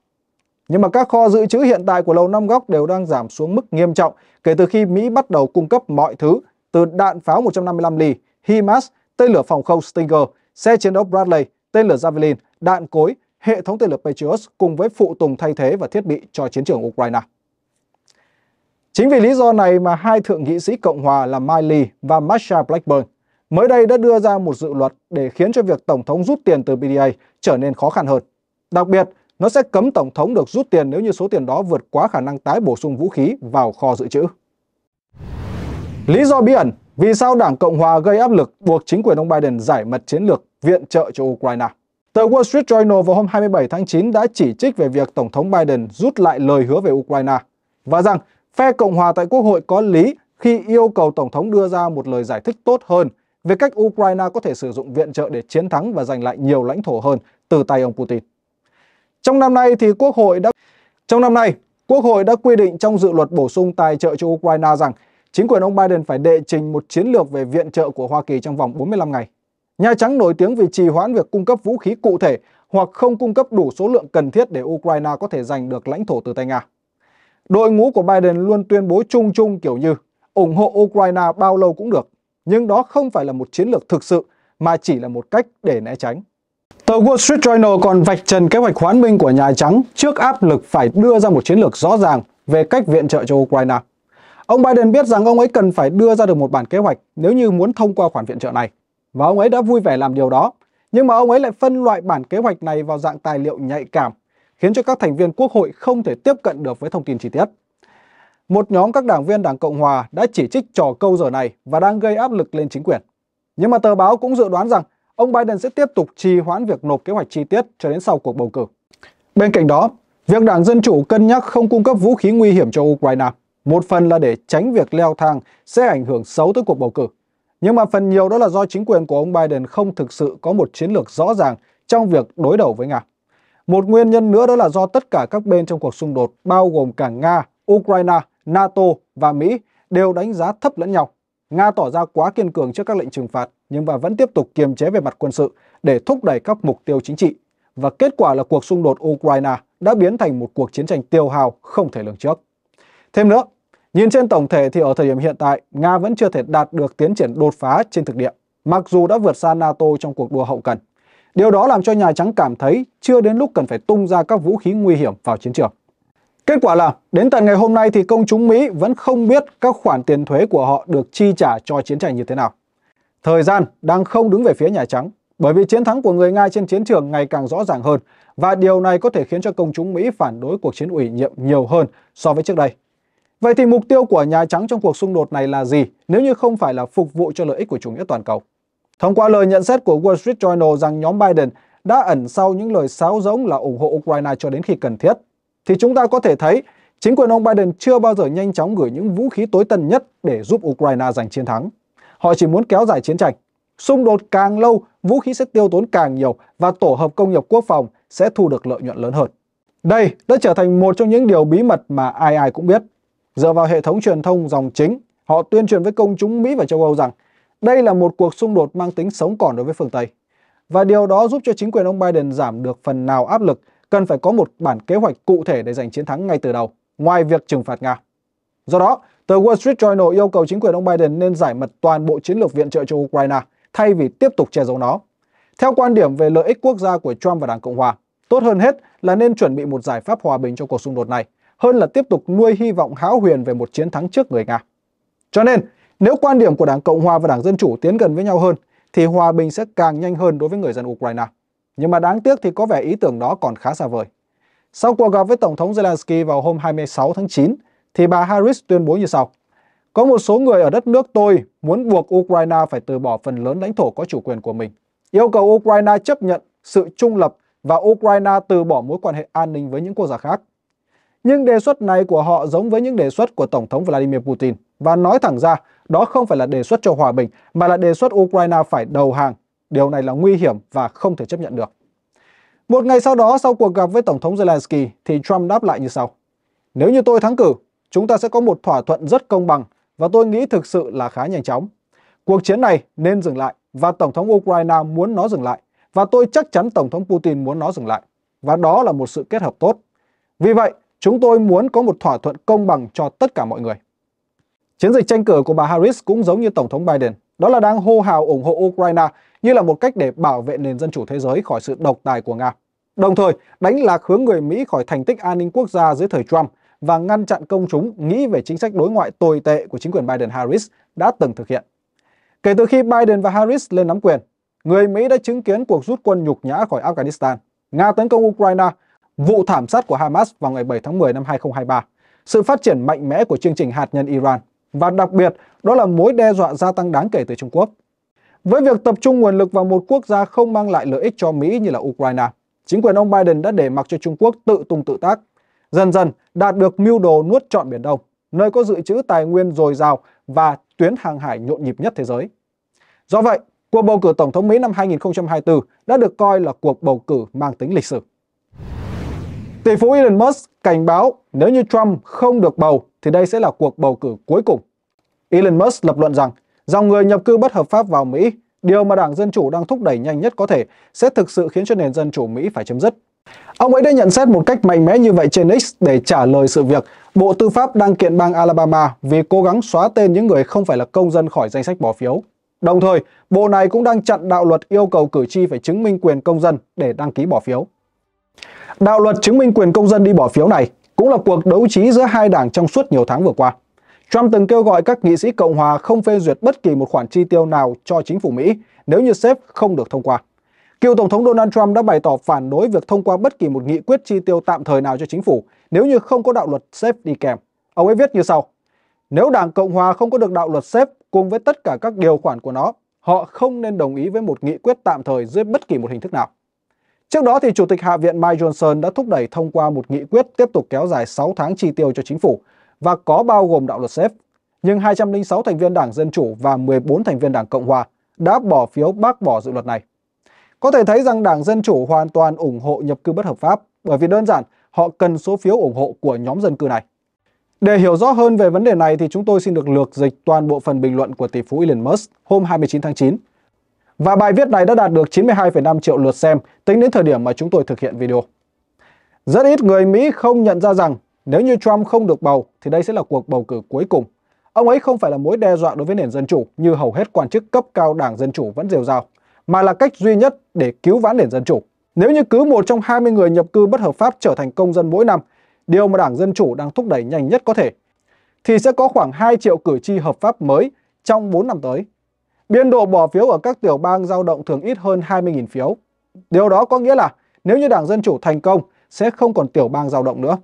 Nhưng mà các kho dự trữ hiện tại của Lầu Năm Góc đều đang giảm xuống mức nghiêm trọng kể từ khi Mỹ bắt đầu cung cấp mọi thứ từ đạn pháo 155 ly, HIMARS, tên lửa phòng không Stinger, xe chiến đấu Bradley, tên lửa Javelin, đạn cối, hệ thống tên lửa Patriot cùng với phụ tùng thay thế và thiết bị cho chiến trường Ukraine. Chính vì lý do này mà hai thượng nghị sĩ Cộng hòa là Miley và Marsha Blackburn mới đây đã đưa ra một dự luật để khiến cho việc Tổng thống rút tiền từ BDA trở nên khó khăn hơn. Đặc biệt, nó sẽ cấm Tổng thống được rút tiền nếu như số tiền đó vượt quá khả năng tái bổ sung vũ khí vào kho dự trữ. Lý do bí ẩn vì sao Đảng Cộng Hòa gây áp lực buộc chính quyền ông Biden giải mật chiến lược viện trợ cho Ukraine. Tờ Wall Street Journal vào hôm 27 tháng 9 đã chỉ trích về việc Tổng thống Biden rút lại lời hứa về Ukraine và rằng phe Cộng Hòa tại Quốc hội có lý khi yêu cầu Tổng thống đưa ra một lời giải thích tốt hơn về cách Ukraine có thể sử dụng viện trợ để chiến thắng và giành lại nhiều lãnh thổ hơn từ tay ông Putin. Trong năm nay thì Quốc hội đã trong năm nay, Quốc hội đã quy định trong dự luật bổ sung tài trợ cho Ukraine rằng chính quyền ông Biden phải đệ trình một chiến lược về viện trợ của Hoa Kỳ trong vòng 45 ngày. Nhà Trắng nổi tiếng vì trì hoãn việc cung cấp vũ khí cụ thể hoặc không cung cấp đủ số lượng cần thiết để Ukraine có thể giành được lãnh thổ từ tay Nga. Đội ngũ của Biden luôn tuyên bố chung chung kiểu như ủng hộ Ukraine bao lâu cũng được, nhưng đó không phải là một chiến lược thực sự mà chỉ là một cách để né tránh. Tờ Wall Street Journal còn vạch trần kế hoạch hoán binh của Nhà Trắng trước áp lực phải đưa ra một chiến lược rõ ràng về cách viện trợ cho Ukraine. Ông Biden biết rằng ông ấy cần phải đưa ra được một bản kế hoạch nếu như muốn thông qua khoản viện trợ này. Và ông ấy đã vui vẻ làm điều đó. Nhưng mà ông ấy lại phân loại bản kế hoạch này vào dạng tài liệu nhạy cảm, khiến cho các thành viên quốc hội không thể tiếp cận được với thông tin chi tiết một nhóm các đảng viên Đảng Cộng Hòa đã chỉ trích trò câu giờ này và đang gây áp lực lên chính quyền. Nhưng mà tờ báo cũng dự đoán rằng ông Biden sẽ tiếp tục trì hoãn việc nộp kế hoạch chi tiết cho đến sau cuộc bầu cử. Bên cạnh đó, việc Đảng Dân Chủ cân nhắc không cung cấp vũ khí nguy hiểm cho Ukraine, một phần là để tránh việc leo thang sẽ ảnh hưởng xấu tới cuộc bầu cử. Nhưng mà phần nhiều đó là do chính quyền của ông Biden không thực sự có một chiến lược rõ ràng trong việc đối đầu với Nga. Một nguyên nhân nữa đó là do tất cả các bên trong cuộc xung đột, bao gồm cả Nga, Ukraine NATO và Mỹ đều đánh giá thấp lẫn nhau. Nga tỏ ra quá kiên cường trước các lệnh trừng phạt nhưng mà vẫn tiếp tục kiềm chế về mặt quân sự để thúc đẩy các mục tiêu chính trị. Và kết quả là cuộc xung đột Ukraine đã biến thành một cuộc chiến tranh tiêu hao không thể lường trước. Thêm nữa, nhìn trên tổng thể thì ở thời điểm hiện tại, Nga vẫn chưa thể đạt được tiến triển đột phá trên thực địa, mặc dù đã vượt xa NATO trong cuộc đua hậu cần. Điều đó làm cho Nhà Trắng cảm thấy chưa đến lúc cần phải tung ra các vũ khí nguy hiểm vào chiến trường. Kết quả là đến tận ngày hôm nay thì công chúng Mỹ vẫn không biết các khoản tiền thuế của họ được chi trả cho chiến tranh như thế nào. Thời gian đang không đứng về phía Nhà Trắng bởi vì chiến thắng của người Nga trên chiến trường ngày càng rõ ràng hơn và điều này có thể khiến cho công chúng Mỹ phản đối cuộc chiến ủy nhiệm nhiều hơn so với trước đây. Vậy thì mục tiêu của Nhà Trắng trong cuộc xung đột này là gì nếu như không phải là phục vụ cho lợi ích của chủ nghĩa toàn cầu? Thông qua lời nhận xét của Wall Street Journal rằng nhóm Biden đã ẩn sau những lời sáo rỗng là ủng hộ Ukraine cho đến khi cần thiết thì chúng ta có thể thấy chính quyền ông Biden chưa bao giờ nhanh chóng gửi những vũ khí tối tân nhất để giúp Ukraine giành chiến thắng. Họ chỉ muốn kéo dài chiến tranh. Xung đột càng lâu, vũ khí sẽ tiêu tốn càng nhiều và tổ hợp công nghiệp quốc phòng sẽ thu được lợi nhuận lớn hơn. Đây đã trở thành một trong những điều bí mật mà ai ai cũng biết. Dựa vào hệ thống truyền thông dòng chính, họ tuyên truyền với công chúng Mỹ và châu Âu rằng đây là một cuộc xung đột mang tính sống còn đối với phương Tây. Và điều đó giúp cho chính quyền ông Biden giảm được phần nào áp lực cần phải có một bản kế hoạch cụ thể để giành chiến thắng ngay từ đầu, ngoài việc trừng phạt Nga. Do đó, tờ Wall Street Journal yêu cầu chính quyền ông Biden nên giải mật toàn bộ chiến lược viện trợ cho Ukraine thay vì tiếp tục che giấu nó. Theo quan điểm về lợi ích quốc gia của Trump và Đảng Cộng Hòa, tốt hơn hết là nên chuẩn bị một giải pháp hòa bình cho cuộc xung đột này, hơn là tiếp tục nuôi hy vọng hão huyền về một chiến thắng trước người Nga. Cho nên, nếu quan điểm của Đảng Cộng Hòa và Đảng Dân Chủ tiến gần với nhau hơn, thì hòa bình sẽ càng nhanh hơn đối với người dân Ukraine. Nhưng mà đáng tiếc thì có vẻ ý tưởng đó còn khá xa vời. Sau cuộc gặp với Tổng thống Zelensky vào hôm 26 tháng 9, thì bà Harris tuyên bố như sau. Có một số người ở đất nước tôi muốn buộc Ukraine phải từ bỏ phần lớn lãnh thổ có chủ quyền của mình, yêu cầu Ukraine chấp nhận sự trung lập và Ukraine từ bỏ mối quan hệ an ninh với những quốc gia khác. Nhưng đề xuất này của họ giống với những đề xuất của Tổng thống Vladimir Putin và nói thẳng ra đó không phải là đề xuất cho hòa bình mà là đề xuất Ukraine phải đầu hàng Điều này là nguy hiểm và không thể chấp nhận được. Một ngày sau đó, sau cuộc gặp với Tổng thống Zelensky, thì Trump đáp lại như sau. Nếu như tôi thắng cử, chúng ta sẽ có một thỏa thuận rất công bằng và tôi nghĩ thực sự là khá nhanh chóng. Cuộc chiến này nên dừng lại và Tổng thống Ukraine muốn nó dừng lại và tôi chắc chắn Tổng thống Putin muốn nó dừng lại và đó là một sự kết hợp tốt. Vì vậy, chúng tôi muốn có một thỏa thuận công bằng cho tất cả mọi người. Chiến dịch tranh cử của bà Harris cũng giống như Tổng thống Biden, đó là đang hô hào ủng hộ Ukraine như là một cách để bảo vệ nền dân chủ thế giới khỏi sự độc tài của Nga. Đồng thời, đánh lạc hướng người Mỹ khỏi thành tích an ninh quốc gia dưới thời Trump và ngăn chặn công chúng nghĩ về chính sách đối ngoại tồi tệ của chính quyền Biden-Harris đã từng thực hiện. Kể từ khi Biden và Harris lên nắm quyền, người Mỹ đã chứng kiến cuộc rút quân nhục nhã khỏi Afghanistan, Nga tấn công Ukraine, vụ thảm sát của Hamas vào ngày 7 tháng 10 năm 2023, sự phát triển mạnh mẽ của chương trình hạt nhân Iran và đặc biệt đó là mối đe dọa gia tăng đáng kể từ Trung Quốc. Với việc tập trung nguồn lực vào một quốc gia không mang lại lợi ích cho Mỹ như là Ukraine, chính quyền ông Biden đã để mặc cho Trung Quốc tự tung tự tác, dần dần đạt được mưu đồ nuốt trọn Biển Đông, nơi có dự trữ tài nguyên dồi dào và tuyến hàng hải nhộn nhịp nhất thế giới. Do vậy, cuộc bầu cử Tổng thống Mỹ năm 2024 đã được coi là cuộc bầu cử mang tính lịch sử. Tỷ phú Elon Musk cảnh báo nếu như Trump không được bầu thì đây sẽ là cuộc bầu cử cuối cùng. Elon Musk lập luận rằng dòng người nhập cư bất hợp pháp vào Mỹ, điều mà Đảng Dân Chủ đang thúc đẩy nhanh nhất có thể, sẽ thực sự khiến cho nền dân chủ Mỹ phải chấm dứt. Ông ấy đã nhận xét một cách mạnh mẽ như vậy trên X để trả lời sự việc Bộ Tư pháp đang kiện bang Alabama vì cố gắng xóa tên những người không phải là công dân khỏi danh sách bỏ phiếu. Đồng thời, bộ này cũng đang chặn đạo luật yêu cầu cử tri phải chứng minh quyền công dân để đăng ký bỏ phiếu. Đạo luật chứng minh quyền công dân đi bỏ phiếu này cũng là cuộc đấu trí giữa hai đảng trong suốt nhiều tháng vừa qua. Trump từng kêu gọi các nghị sĩ Cộng hòa không phê duyệt bất kỳ một khoản chi tiêu nào cho chính phủ Mỹ nếu như xếp không được thông qua. Cựu Tổng thống Donald Trump đã bày tỏ phản đối việc thông qua bất kỳ một nghị quyết chi tiêu tạm thời nào cho chính phủ nếu như không có đạo luật xếp đi kèm. Ông ấy viết như sau. Nếu Đảng Cộng Hòa không có được đạo luật xếp cùng với tất cả các điều khoản của nó, họ không nên đồng ý với một nghị quyết tạm thời dưới bất kỳ một hình thức nào. Trước đó, thì Chủ tịch Hạ viện Mike Johnson đã thúc đẩy thông qua một nghị quyết tiếp tục kéo dài 6 tháng chi tiêu cho chính phủ và có bao gồm đạo luật xếp. Nhưng 206 thành viên Đảng Dân Chủ và 14 thành viên Đảng Cộng Hòa đã bỏ phiếu bác bỏ dự luật này. Có thể thấy rằng Đảng Dân Chủ hoàn toàn ủng hộ nhập cư bất hợp pháp bởi vì đơn giản họ cần số phiếu ủng hộ của nhóm dân cư này. Để hiểu rõ hơn về vấn đề này thì chúng tôi xin được lược dịch toàn bộ phần bình luận của tỷ phú Elon Musk hôm 29 tháng 9 và bài viết này đã đạt được 92,5 triệu lượt xem tính đến thời điểm mà chúng tôi thực hiện video. Rất ít người Mỹ không nhận ra rằng nếu như Trump không được bầu thì đây sẽ là cuộc bầu cử cuối cùng. Ông ấy không phải là mối đe dọa đối với nền dân chủ như hầu hết quan chức cấp cao đảng Dân Chủ vẫn rêu rao, mà là cách duy nhất để cứu vãn nền dân chủ. Nếu như cứ một trong 20 người nhập cư bất hợp pháp trở thành công dân mỗi năm, điều mà đảng Dân Chủ đang thúc đẩy nhanh nhất có thể, thì sẽ có khoảng 2 triệu cử tri hợp pháp mới trong 4 năm tới. Biên độ bỏ phiếu ở các tiểu bang dao động thường ít hơn 20.000 phiếu. Điều đó có nghĩa là nếu như Đảng Dân Chủ thành công sẽ không còn tiểu bang dao động nữa.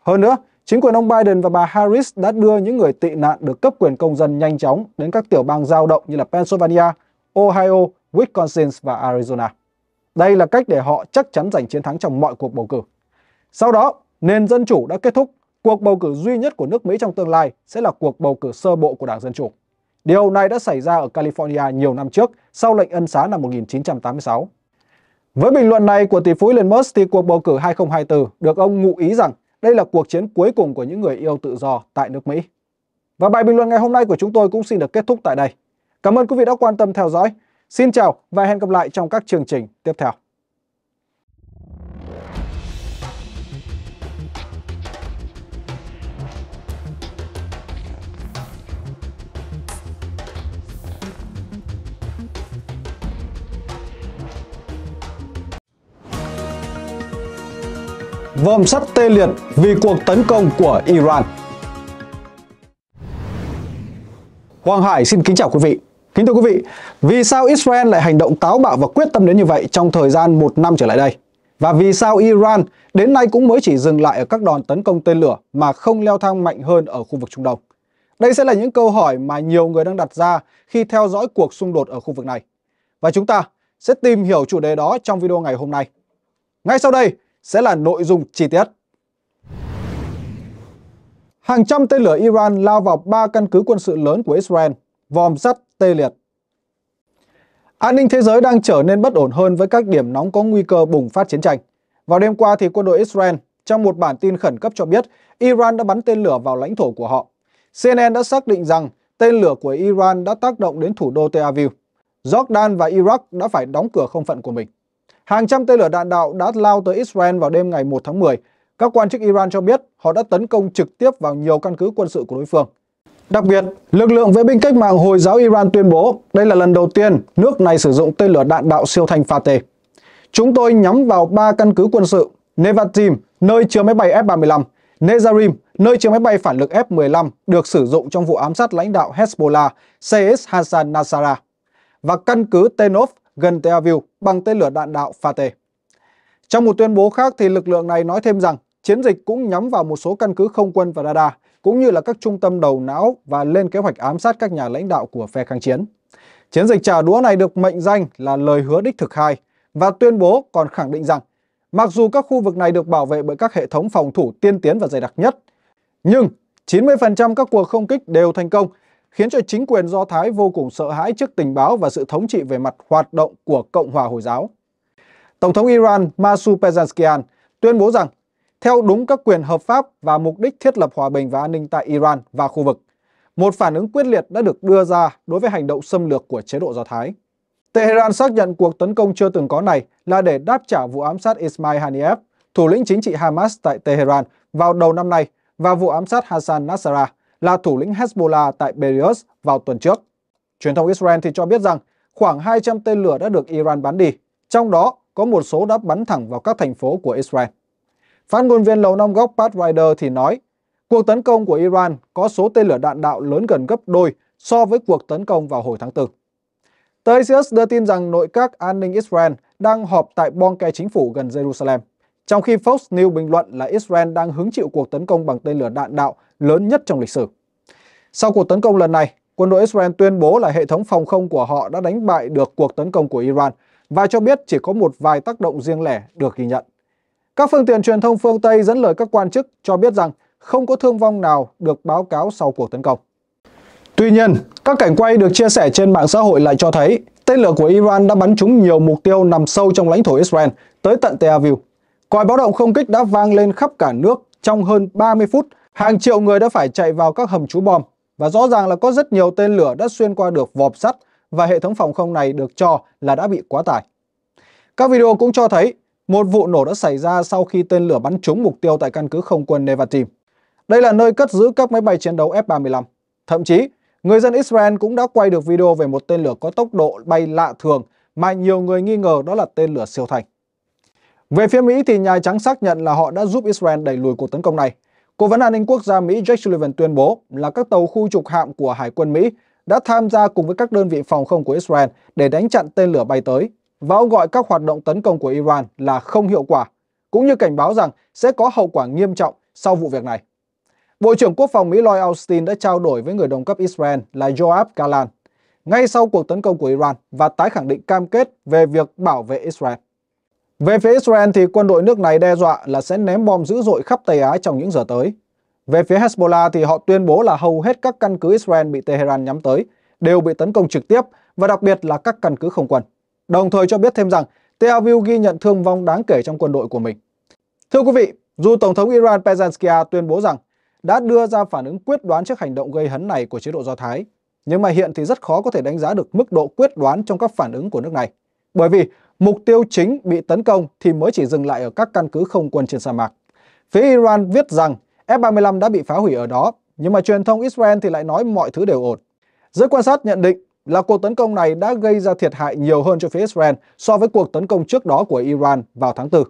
Hơn nữa, chính quyền ông Biden và bà Harris đã đưa những người tị nạn được cấp quyền công dân nhanh chóng đến các tiểu bang dao động như là Pennsylvania, Ohio, Wisconsin và Arizona. Đây là cách để họ chắc chắn giành chiến thắng trong mọi cuộc bầu cử. Sau đó, nền dân chủ đã kết thúc. Cuộc bầu cử duy nhất của nước Mỹ trong tương lai sẽ là cuộc bầu cử sơ bộ của Đảng Dân Chủ. Điều này đã xảy ra ở California nhiều năm trước sau lệnh ân xá năm 1986. Với bình luận này của tỷ phú Elon Musk thì cuộc bầu cử 2024 được ông ngụ ý rằng đây là cuộc chiến cuối cùng của những người yêu tự do tại nước Mỹ. Và bài bình luận ngày hôm nay của chúng tôi cũng xin được kết thúc tại đây. Cảm ơn quý vị đã quan tâm theo dõi. Xin chào và hẹn gặp lại trong các chương trình tiếp theo. vòm sắt tê liệt vì cuộc tấn công của Iran. Hoàng Hải xin kính chào quý vị. Kính thưa quý vị, vì sao Israel lại hành động táo bạo và quyết tâm đến như vậy trong thời gian một năm trở lại đây? Và vì sao Iran đến nay cũng mới chỉ dừng lại ở các đòn tấn công tên lửa mà không leo thang mạnh hơn ở khu vực Trung Đông? Đây sẽ là những câu hỏi mà nhiều người đang đặt ra khi theo dõi cuộc xung đột ở khu vực này. Và chúng ta sẽ tìm hiểu chủ đề đó trong video ngày hôm nay. Ngay sau đây, sẽ là nội dung chi tiết. Hàng trăm tên lửa Iran lao vào ba căn cứ quân sự lớn của Israel, vòm sắt tê liệt. An ninh thế giới đang trở nên bất ổn hơn với các điểm nóng có nguy cơ bùng phát chiến tranh. Vào đêm qua thì quân đội Israel trong một bản tin khẩn cấp cho biết Iran đã bắn tên lửa vào lãnh thổ của họ. CNN đã xác định rằng tên lửa của Iran đã tác động đến thủ đô Tel Aviv. Jordan và Iraq đã phải đóng cửa không phận của mình. Hàng trăm tên lửa đạn đạo đã lao tới Israel vào đêm ngày 1 tháng 10. Các quan chức Iran cho biết họ đã tấn công trực tiếp vào nhiều căn cứ quân sự của đối phương. Đặc biệt, lực lượng vệ binh cách mạng Hồi giáo Iran tuyên bố đây là lần đầu tiên nước này sử dụng tên lửa đạn đạo siêu thanh Fateh. Chúng tôi nhắm vào 3 căn cứ quân sự, Nevatim, nơi chứa máy bay F-35, Nezarim, nơi chứa máy bay phản lực F-15 được sử dụng trong vụ ám sát lãnh đạo Hezbollah Seyes Hassan Nasara, và căn cứ Tenov gần Tel Aviv bằng tên lửa đạn đạo Fateh. Trong một tuyên bố khác thì lực lượng này nói thêm rằng chiến dịch cũng nhắm vào một số căn cứ không quân và radar cũng như là các trung tâm đầu não và lên kế hoạch ám sát các nhà lãnh đạo của phe kháng chiến. Chiến dịch trả đũa này được mệnh danh là lời hứa đích thực hai và tuyên bố còn khẳng định rằng mặc dù các khu vực này được bảo vệ bởi các hệ thống phòng thủ tiên tiến và dày đặc nhất, nhưng 90% các cuộc không kích đều thành công khiến cho chính quyền Do Thái vô cùng sợ hãi trước tình báo và sự thống trị về mặt hoạt động của Cộng hòa Hồi giáo. Tổng thống Iran Masoud Pezeshkian tuyên bố rằng theo đúng các quyền hợp pháp và mục đích thiết lập hòa bình và an ninh tại Iran và khu vực, một phản ứng quyết liệt đã được đưa ra đối với hành động xâm lược của chế độ Do Thái. Tehran xác nhận cuộc tấn công chưa từng có này là để đáp trả vụ ám sát Ismail Haniyeh, thủ lĩnh chính trị Hamas tại Tehran vào đầu năm nay và vụ ám sát Hassan Nasrallah, là thủ lĩnh Hezbollah tại Beirut vào tuần trước. Truyền thông Israel thì cho biết rằng khoảng 200 tên lửa đã được Iran bắn đi, trong đó có một số đã bắn thẳng vào các thành phố của Israel. Phát ngôn viên Lầu Năm Góc Pat Ryder thì nói, cuộc tấn công của Iran có số tên lửa đạn đạo lớn gần gấp đôi so với cuộc tấn công vào hồi tháng 4. Tờ Axios đưa tin rằng nội các an ninh Israel đang họp tại bong ke chính phủ gần Jerusalem, trong khi Fox News bình luận là Israel đang hứng chịu cuộc tấn công bằng tên lửa đạn đạo lớn nhất trong lịch sử. Sau cuộc tấn công lần này, quân đội Israel tuyên bố là hệ thống phòng không của họ đã đánh bại được cuộc tấn công của Iran và cho biết chỉ có một vài tác động riêng lẻ được ghi nhận. Các phương tiện truyền thông phương Tây dẫn lời các quan chức cho biết rằng không có thương vong nào được báo cáo sau cuộc tấn công. Tuy nhiên, các cảnh quay được chia sẻ trên mạng xã hội lại cho thấy tên lửa của Iran đã bắn trúng nhiều mục tiêu nằm sâu trong lãnh thổ Israel tới tận Tel Aviv. Còi báo động không kích đã vang lên khắp cả nước trong hơn 30 phút Hàng triệu người đã phải chạy vào các hầm trú bom và rõ ràng là có rất nhiều tên lửa đã xuyên qua được vòm sắt và hệ thống phòng không này được cho là đã bị quá tải. Các video cũng cho thấy một vụ nổ đã xảy ra sau khi tên lửa bắn trúng mục tiêu tại căn cứ không quân Nevatim. Đây là nơi cất giữ các máy bay chiến đấu F-35. Thậm chí, người dân Israel cũng đã quay được video về một tên lửa có tốc độ bay lạ thường mà nhiều người nghi ngờ đó là tên lửa siêu thanh. Về phía Mỹ thì Nhà Trắng xác nhận là họ đã giúp Israel đẩy lùi cuộc tấn công này Cố vấn an ninh quốc gia Mỹ Jake Sullivan tuyên bố là các tàu khu trục hạm của Hải quân Mỹ đã tham gia cùng với các đơn vị phòng không của Israel để đánh chặn tên lửa bay tới và ông gọi các hoạt động tấn công của Iran là không hiệu quả, cũng như cảnh báo rằng sẽ có hậu quả nghiêm trọng sau vụ việc này. Bộ trưởng Quốc phòng Mỹ Lloyd Austin đã trao đổi với người đồng cấp Israel là Joab Galan ngay sau cuộc tấn công của Iran và tái khẳng định cam kết về việc bảo vệ Israel. Về phía Israel thì quân đội nước này đe dọa là sẽ ném bom dữ dội khắp Tây Á trong những giờ tới. Về phía Hezbollah thì họ tuyên bố là hầu hết các căn cứ Israel bị Tehran nhắm tới đều bị tấn công trực tiếp và đặc biệt là các căn cứ không quân. Đồng thời cho biết thêm rằng Tel Aviv ghi nhận thương vong đáng kể trong quân đội của mình. Thưa quý vị, dù Tổng thống Iran Pezeshkian tuyên bố rằng đã đưa ra phản ứng quyết đoán trước hành động gây hấn này của chế độ Do Thái, nhưng mà hiện thì rất khó có thể đánh giá được mức độ quyết đoán trong các phản ứng của nước này. Bởi vì mục tiêu chính bị tấn công thì mới chỉ dừng lại ở các căn cứ không quân trên sa mạc. Phía Iran viết rằng F-35 đã bị phá hủy ở đó, nhưng mà truyền thông Israel thì lại nói mọi thứ đều ổn. Giới quan sát nhận định là cuộc tấn công này đã gây ra thiệt hại nhiều hơn cho phía Israel so với cuộc tấn công trước đó của Iran vào tháng 4.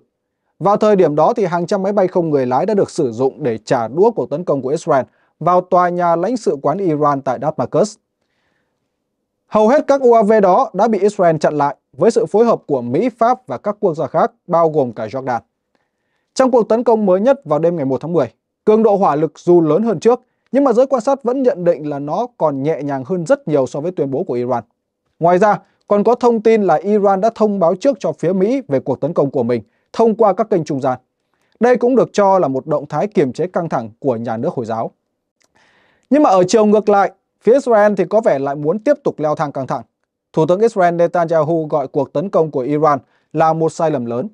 Vào thời điểm đó thì hàng trăm máy bay không người lái đã được sử dụng để trả đũa cuộc tấn công của Israel vào tòa nhà lãnh sự quán Iran tại Damascus. Hầu hết các UAV đó đã bị Israel chặn lại với sự phối hợp của Mỹ, Pháp và các quốc gia khác, bao gồm cả Jordan. Trong cuộc tấn công mới nhất vào đêm ngày 1 tháng 10, cường độ hỏa lực dù lớn hơn trước, nhưng mà giới quan sát vẫn nhận định là nó còn nhẹ nhàng hơn rất nhiều so với tuyên bố của Iran. Ngoài ra, còn có thông tin là Iran đã thông báo trước cho phía Mỹ về cuộc tấn công của mình thông qua các kênh trung gian. Đây cũng được cho là một động thái kiềm chế căng thẳng của nhà nước Hồi giáo. Nhưng mà ở chiều ngược lại, phía Israel thì có vẻ lại muốn tiếp tục leo thang căng thẳng. Thủ tướng Israel Netanyahu gọi cuộc tấn công của Iran là một sai lầm lớn.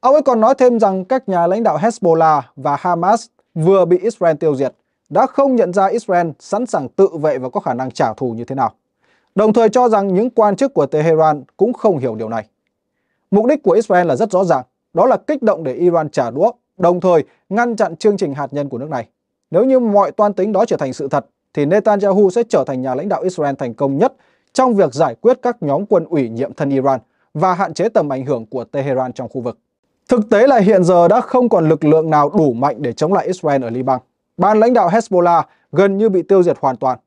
Ông ấy còn nói thêm rằng các nhà lãnh đạo Hezbollah và Hamas vừa bị Israel tiêu diệt đã không nhận ra Israel sẵn sàng tự vệ và có khả năng trả thù như thế nào. Đồng thời cho rằng những quan chức của Tehran cũng không hiểu điều này. Mục đích của Israel là rất rõ ràng, đó là kích động để Iran trả đũa, đồng thời ngăn chặn chương trình hạt nhân của nước này. Nếu như mọi toan tính đó trở thành sự thật, thì Netanyahu sẽ trở thành nhà lãnh đạo Israel thành công nhất trong việc giải quyết các nhóm quân ủy nhiệm thân Iran và hạn chế tầm ảnh hưởng của Tehran trong khu vực. Thực tế là hiện giờ đã không còn lực lượng nào đủ mạnh để chống lại Israel ở Liban. Ban lãnh đạo Hezbollah gần như bị tiêu diệt hoàn toàn.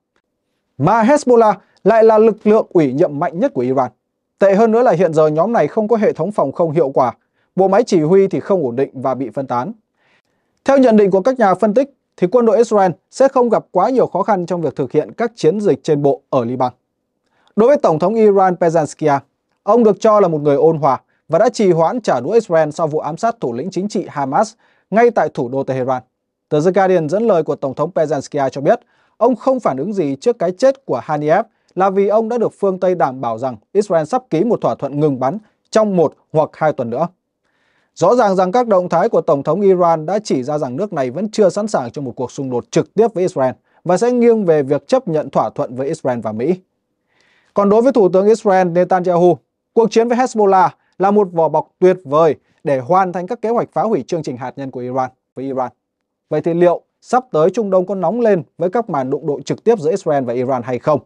Mà Hezbollah lại là lực lượng ủy nhiệm mạnh nhất của Iran. Tệ hơn nữa là hiện giờ nhóm này không có hệ thống phòng không hiệu quả, bộ máy chỉ huy thì không ổn định và bị phân tán. Theo nhận định của các nhà phân tích, thì quân đội Israel sẽ không gặp quá nhiều khó khăn trong việc thực hiện các chiến dịch trên bộ ở Liban. Đối với Tổng thống Iran Pezeshkian, ông được cho là một người ôn hòa và đã trì hoãn trả đũa Israel sau vụ ám sát thủ lĩnh chính trị Hamas ngay tại thủ đô Tehran. Tờ The Guardian dẫn lời của Tổng thống Pezeshkian cho biết, ông không phản ứng gì trước cái chết của Haniyeh là vì ông đã được phương Tây đảm bảo rằng Israel sắp ký một thỏa thuận ngừng bắn trong một hoặc hai tuần nữa. Rõ ràng rằng các động thái của Tổng thống Iran đã chỉ ra rằng nước này vẫn chưa sẵn sàng cho một cuộc xung đột trực tiếp với Israel và sẽ nghiêng về việc chấp nhận thỏa thuận với Israel và Mỹ. Còn đối với Thủ tướng Israel Netanyahu, cuộc chiến với Hezbollah là một vỏ bọc tuyệt vời để hoàn thành các kế hoạch phá hủy chương trình hạt nhân của Iran với Iran. Vậy thì liệu sắp tới Trung Đông có nóng lên với các màn đụng độ trực tiếp giữa Israel và Iran hay không?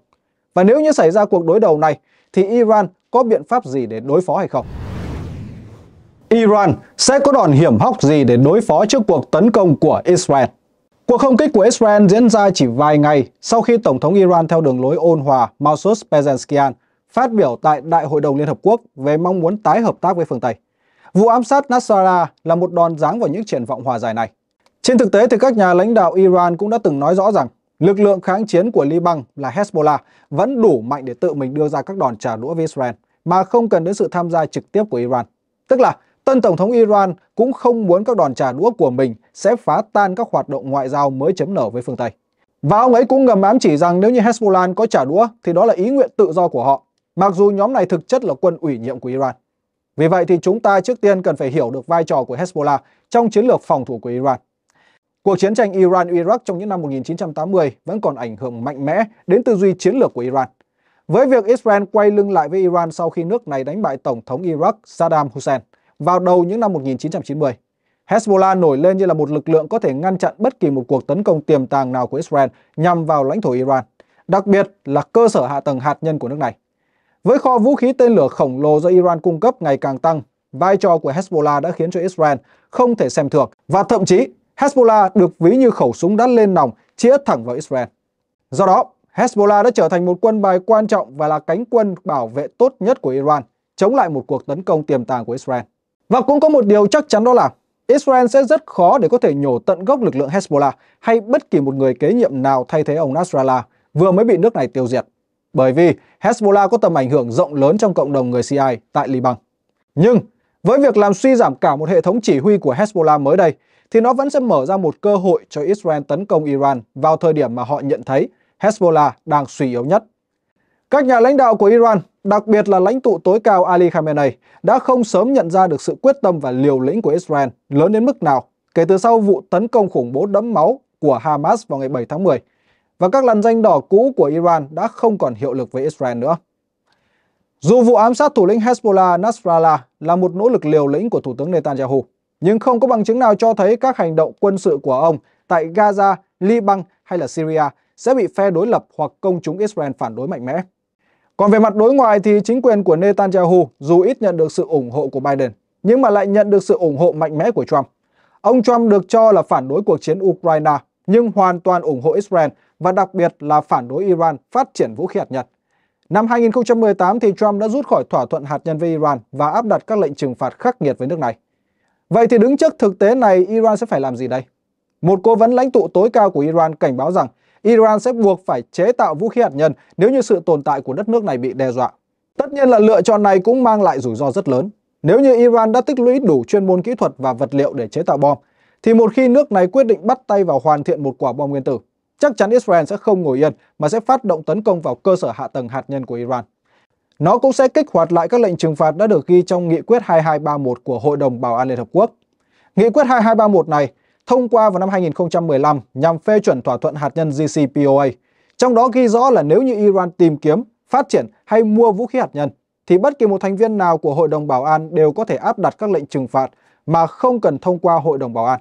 Và nếu như xảy ra cuộc đối đầu này thì Iran có biện pháp gì để đối phó hay không? Iran sẽ có đòn hiểm hóc gì để đối phó trước cuộc tấn công của Israel? Cuộc không kích của Israel diễn ra chỉ vài ngày sau khi Tổng thống Iran theo đường lối ôn hòa Masoud Pezeshkian phát biểu tại Đại hội đồng Liên Hợp Quốc về mong muốn tái hợp tác với phương Tây. Vụ ám sát Nasrallah là một đòn giáng vào những triển vọng hòa giải này. Trên thực tế thì các nhà lãnh đạo Iran cũng đã từng nói rõ rằng lực lượng kháng chiến của Liban là Hezbollah vẫn đủ mạnh để tự mình đưa ra các đòn trả đũa với Israel mà không cần đến sự tham gia trực tiếp của Iran. Tức là Tân Tổng thống Iran cũng không muốn các đòn trả đũa của mình sẽ phá tan các hoạt động ngoại giao mới chấm nở với phương Tây. Và ông ấy cũng ngầm ám chỉ rằng nếu như Hezbollah có trả đũa thì đó là ý nguyện tự do của họ, mặc dù nhóm này thực chất là quân ủy nhiệm của Iran. Vì vậy thì chúng ta trước tiên cần phải hiểu được vai trò của Hezbollah trong chiến lược phòng thủ của Iran. Cuộc chiến tranh Iran-Iraq trong những năm 1980 vẫn còn ảnh hưởng mạnh mẽ đến tư duy chiến lược của Iran. Với việc Israel quay lưng lại với Iran sau khi nước này đánh bại Tổng thống Iraq Saddam Hussein – vào đầu những năm 1990. Hezbollah nổi lên như là một lực lượng có thể ngăn chặn bất kỳ một cuộc tấn công tiềm tàng nào của Israel nhằm vào lãnh thổ Iran, đặc biệt là cơ sở hạ tầng hạt nhân của nước này. Với kho vũ khí tên lửa khổng lồ do Iran cung cấp ngày càng tăng, vai trò của Hezbollah đã khiến cho Israel không thể xem thường và thậm chí Hezbollah được ví như khẩu súng đắt lên nòng chĩa thẳng vào Israel. Do đó, Hezbollah đã trở thành một quân bài quan trọng và là cánh quân bảo vệ tốt nhất của Iran chống lại một cuộc tấn công tiềm tàng của Israel. Và cũng có một điều chắc chắn đó là Israel sẽ rất khó để có thể nhổ tận gốc lực lượng Hezbollah hay bất kỳ một người kế nhiệm nào thay thế ông Nasrallah vừa mới bị nước này tiêu diệt. Bởi vì Hezbollah có tầm ảnh hưởng rộng lớn trong cộng đồng người Shiite tại Liban. Nhưng với việc làm suy giảm cả một hệ thống chỉ huy của Hezbollah mới đây thì nó vẫn sẽ mở ra một cơ hội cho Israel tấn công Iran vào thời điểm mà họ nhận thấy Hezbollah đang suy yếu nhất. Các nhà lãnh đạo của Iran, đặc biệt là lãnh tụ tối cao Ali Khamenei, đã không sớm nhận ra được sự quyết tâm và liều lĩnh của Israel lớn đến mức nào kể từ sau vụ tấn công khủng bố đẫm máu của Hamas vào ngày 7 tháng 10 và các làn danh đỏ cũ của Iran đã không còn hiệu lực với Israel nữa. Dù vụ ám sát thủ lĩnh Hezbollah Nasrallah là một nỗ lực liều lĩnh của Thủ tướng Netanyahu, nhưng không có bằng chứng nào cho thấy các hành động quân sự của ông tại Gaza, Liban hay là Syria sẽ bị phe đối lập hoặc công chúng Israel phản đối mạnh mẽ. Còn về mặt đối ngoại thì chính quyền của Netanyahu dù ít nhận được sự ủng hộ của Biden nhưng mà lại nhận được sự ủng hộ mạnh mẽ của Trump. Ông Trump được cho là phản đối cuộc chiến Ukraine nhưng hoàn toàn ủng hộ Israel và đặc biệt là phản đối Iran phát triển vũ khí hạt nhân. Năm 2018 thì Trump đã rút khỏi thỏa thuận hạt nhân với Iran và áp đặt các lệnh trừng phạt khắc nghiệt với nước này. Vậy thì đứng trước thực tế này Iran sẽ phải làm gì đây? Một cố vấn lãnh tụ tối cao của Iran cảnh báo rằng Iran sẽ buộc phải chế tạo vũ khí hạt nhân nếu như sự tồn tại của đất nước này bị đe dọa. Tất nhiên là lựa chọn này cũng mang lại rủi ro rất lớn. Nếu như Iran đã tích lũy đủ chuyên môn kỹ thuật và vật liệu để chế tạo bom, thì một khi nước này quyết định bắt tay vào hoàn thiện một quả bom nguyên tử, chắc chắn Israel sẽ không ngồi yên mà sẽ phát động tấn công vào cơ sở hạ tầng hạt nhân của Iran. Nó cũng sẽ kích hoạt lại các lệnh trừng phạt đã được ghi trong Nghị quyết 2231 của Hội đồng Bảo an Liên Hợp Quốc. Nghị quyết 2231 này thông qua vào năm 2015 nhằm phê chuẩn thỏa thuận hạt nhân JCPOA. Trong đó ghi rõ là nếu như Iran tìm kiếm, phát triển hay mua vũ khí hạt nhân, thì bất kỳ một thành viên nào của Hội đồng Bảo an đều có thể áp đặt các lệnh trừng phạt mà không cần thông qua Hội đồng Bảo an.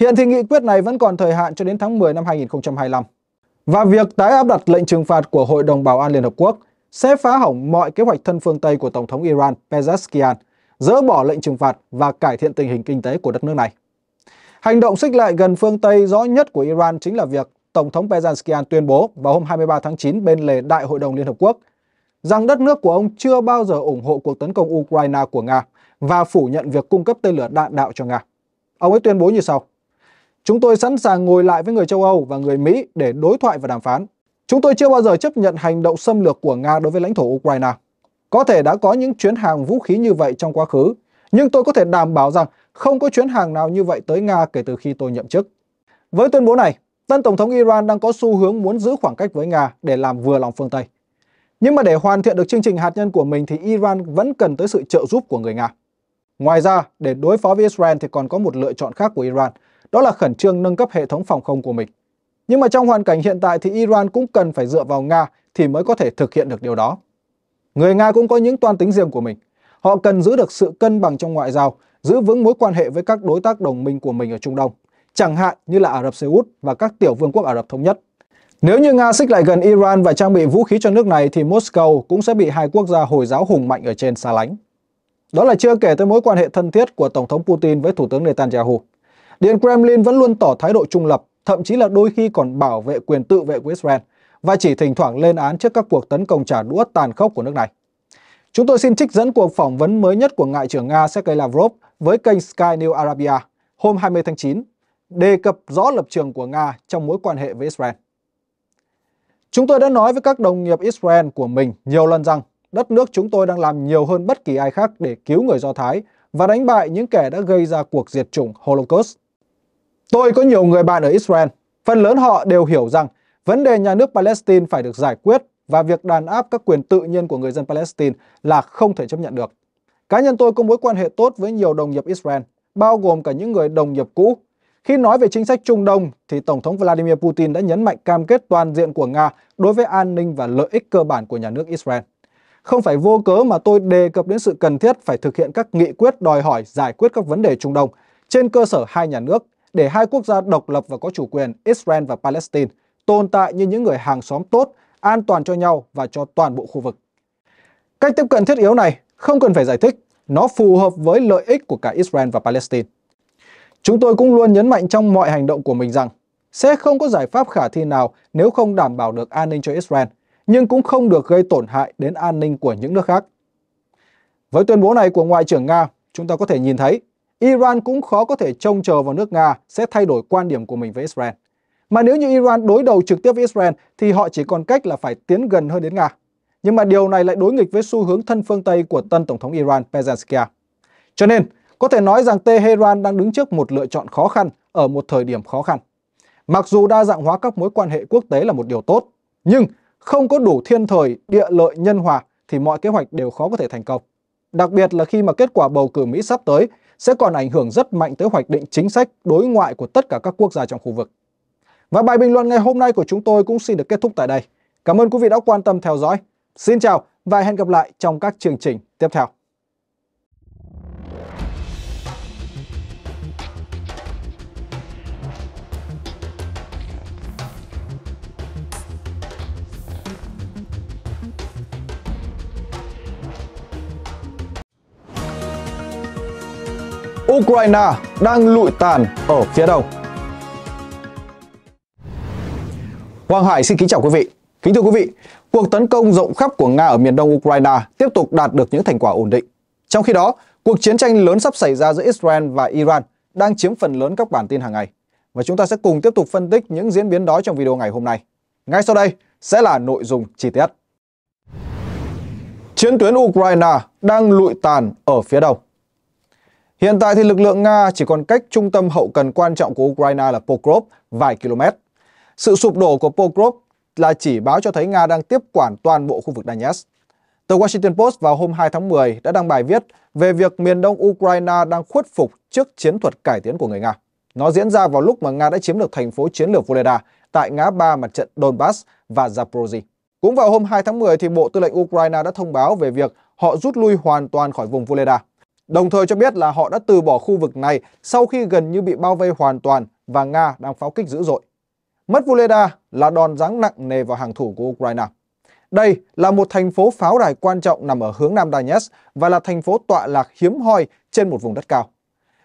Hiện thì nghị quyết này vẫn còn thời hạn cho đến tháng 10 năm 2025. Và việc tái áp đặt lệnh trừng phạt của Hội đồng Bảo an Liên Hợp Quốc sẽ phá hỏng mọi kế hoạch thân phương Tây của Tổng thống Iran Pezeshkian, dỡ bỏ lệnh trừng phạt và cải thiện tình hình kinh tế của đất nước này. Hành động xích lại gần phương Tây rõ nhất của Iran chính là việc Tổng thống Pezeshkian tuyên bố vào hôm 23 tháng 9 bên lề Đại hội đồng Liên Hợp Quốc rằng đất nước của ông chưa bao giờ ủng hộ cuộc tấn công Ukraine của Nga và phủ nhận việc cung cấp tên lửa đạn đạo cho Nga. Ông ấy tuyên bố như sau. Chúng tôi sẵn sàng ngồi lại với người châu Âu và người Mỹ để đối thoại và đàm phán. Chúng tôi chưa bao giờ chấp nhận hành động xâm lược của Nga đối với lãnh thổ Ukraine. Có thể đã có những chuyến hàng vũ khí như vậy trong quá khứ, nhưng tôi có thể đảm bảo rằng không có chuyến hàng nào như vậy tới Nga kể từ khi tôi nhậm chức. Với tuyên bố này, tân Tổng thống Iran đang có xu hướng muốn giữ khoảng cách với Nga để làm vừa lòng phương Tây. Nhưng mà để hoàn thiện được chương trình hạt nhân của mình thì Iran vẫn cần tới sự trợ giúp của người Nga. Ngoài ra, để đối phó với Israel thì còn có một lựa chọn khác của Iran, đó là khẩn trương nâng cấp hệ thống phòng không của mình. Nhưng mà trong hoàn cảnh hiện tại thì Iran cũng cần phải dựa vào Nga thì mới có thể thực hiện được điều đó. Người Nga cũng có những toan tính riêng của mình. Họ cần giữ được sự cân bằng trong ngoại giao, giữ vững mối quan hệ với các đối tác đồng minh của mình ở Trung Đông, chẳng hạn như là Ả Rập Xê Út và các tiểu vương quốc Ả Rập Thống Nhất. Nếu như Nga xích lại gần Iran và trang bị vũ khí cho nước này thì Moscow cũng sẽ bị hai quốc gia Hồi giáo hùng mạnh ở trên xa lánh. Đó là chưa kể tới mối quan hệ thân thiết của Tổng thống Putin với Thủ tướng Netanyahu. Điện Kremlin vẫn luôn tỏ thái độ trung lập, thậm chí là đôi khi còn bảo vệ quyền tự vệ của Israel và chỉ thỉnh thoảng lên án trước các cuộc tấn công trả đũa tàn khốc của nước này. Chúng tôi xin trích dẫn cuộc phỏng vấn mới nhất của Ngoại trưởng Nga Sergei Lavrov với kênh Sky News Arabia hôm 20 tháng 9, đề cập rõ lập trường của Nga trong mối quan hệ với Israel. Chúng tôi đã nói với các đồng nghiệp Israel của mình nhiều lần rằng đất nước chúng tôi đang làm nhiều hơn bất kỳ ai khác để cứu người Do Thái và đánh bại những kẻ đã gây ra cuộc diệt chủng Holocaust. Tôi có nhiều người bạn ở Israel, phần lớn họ đều hiểu rằng vấn đề nhà nước Palestine phải được giải quyết và việc đàn áp các quyền tự nhiên của người dân Palestine là không thể chấp nhận được. Cá nhân tôi có mối quan hệ tốt với nhiều đồng nghiệp Israel, bao gồm cả những người đồng nghiệp cũ. Khi nói về chính sách Trung Đông thì Tổng thống Vladimir Putin đã nhấn mạnh cam kết toàn diện của Nga đối với an ninh và lợi ích cơ bản của nhà nước Israel. Không phải vô cớ mà tôi đề cập đến sự cần thiết phải thực hiện các nghị quyết đòi hỏi giải quyết các vấn đề Trung Đông trên cơ sở hai nhà nước để hai quốc gia độc lập và có chủ quyền Israel và Palestine tồn tại như những người hàng xóm tốt an toàn cho nhau và cho toàn bộ khu vực. Cách tiếp cận thiết yếu này không cần phải giải thích, nó phù hợp với lợi ích của cả Israel và Palestine. Chúng tôi cũng luôn nhấn mạnh trong mọi hành động của mình rằng sẽ không có giải pháp khả thi nào nếu không đảm bảo được an ninh cho Israel, nhưng cũng không được gây tổn hại đến an ninh của những nước khác. Với tuyên bố này của Ngoại trưởng Nga, chúng ta có thể nhìn thấy Iran cũng khó có thể trông chờ vào nước Nga sẽ thay đổi quan điểm của mình với Israel. Mà nếu như Iran đối đầu trực tiếp với Israel thì họ chỉ còn cách là phải tiến gần hơn đến Nga. Nhưng mà điều này lại đối nghịch với xu hướng thân phương Tây của tân Tổng thống Iran Pezeshkian. Cho nên, có thể nói rằng Tehran đang đứng trước một lựa chọn khó khăn ở một thời điểm khó khăn. Mặc dù đa dạng hóa các mối quan hệ quốc tế là một điều tốt, nhưng không có đủ thiên thời, địa lợi, nhân hòa thì mọi kế hoạch đều khó có thể thành công. Đặc biệt là khi mà kết quả bầu cử Mỹ sắp tới sẽ còn ảnh hưởng rất mạnh tới hoạch định chính sách đối ngoại của tất cả các quốc gia trong khu vực. Và bài bình luận ngày hôm nay của chúng tôi cũng xin được kết thúc tại đây. Cảm ơn quý vị đã quan tâm theo dõi. Xin chào và hẹn gặp lại trong các chương trình tiếp theo. Ukraine đang lụi tàn ở phía đông. Hoàng Hải xin kính chào quý vị. Kính thưa quý vị, cuộc tấn công rộng khắp của Nga ở miền đông Ukraine tiếp tục đạt được những thành quả ổn định. Trong khi đó, cuộc chiến tranh lớn sắp xảy ra giữa Israel và Iran đang chiếm phần lớn các bản tin hàng ngày. Và chúng ta sẽ cùng tiếp tục phân tích những diễn biến đó trong video ngày hôm nay. Ngay sau đây sẽ là nội dung chi tiết. Chiến tuyến Ukraine đang lụi tàn ở phía đông. Hiện tại thì lực lượng Nga chỉ còn cách trung tâm hậu cần quan trọng của Ukraine là Pokrov vài km sự sụp đổ của Pogrov là chỉ báo cho thấy Nga đang tiếp quản toàn bộ khu vực Donetsk. Tờ Washington Post vào hôm 2 tháng 10 đã đăng bài viết về việc miền đông Ukraine đang khuất phục trước chiến thuật cải tiến của người Nga. Nó diễn ra vào lúc mà Nga đã chiếm được thành phố chiến lược Voleda tại ngã ba mặt trận Donbass và Zaporozhye. Cũng vào hôm 2 tháng 10 thì Bộ Tư lệnh Ukraine đã thông báo về việc họ rút lui hoàn toàn khỏi vùng Voleda. Đồng thời cho biết là họ đã từ bỏ khu vực này sau khi gần như bị bao vây hoàn toàn và Nga đang pháo kích dữ dội. Mất Vuleda là đòn giáng nặng nề vào hàng thủ của Ukraine. Đây là một thành phố pháo đài quan trọng nằm ở hướng nam Donetsk và là thành phố tọa lạc hiếm hoi trên một vùng đất cao.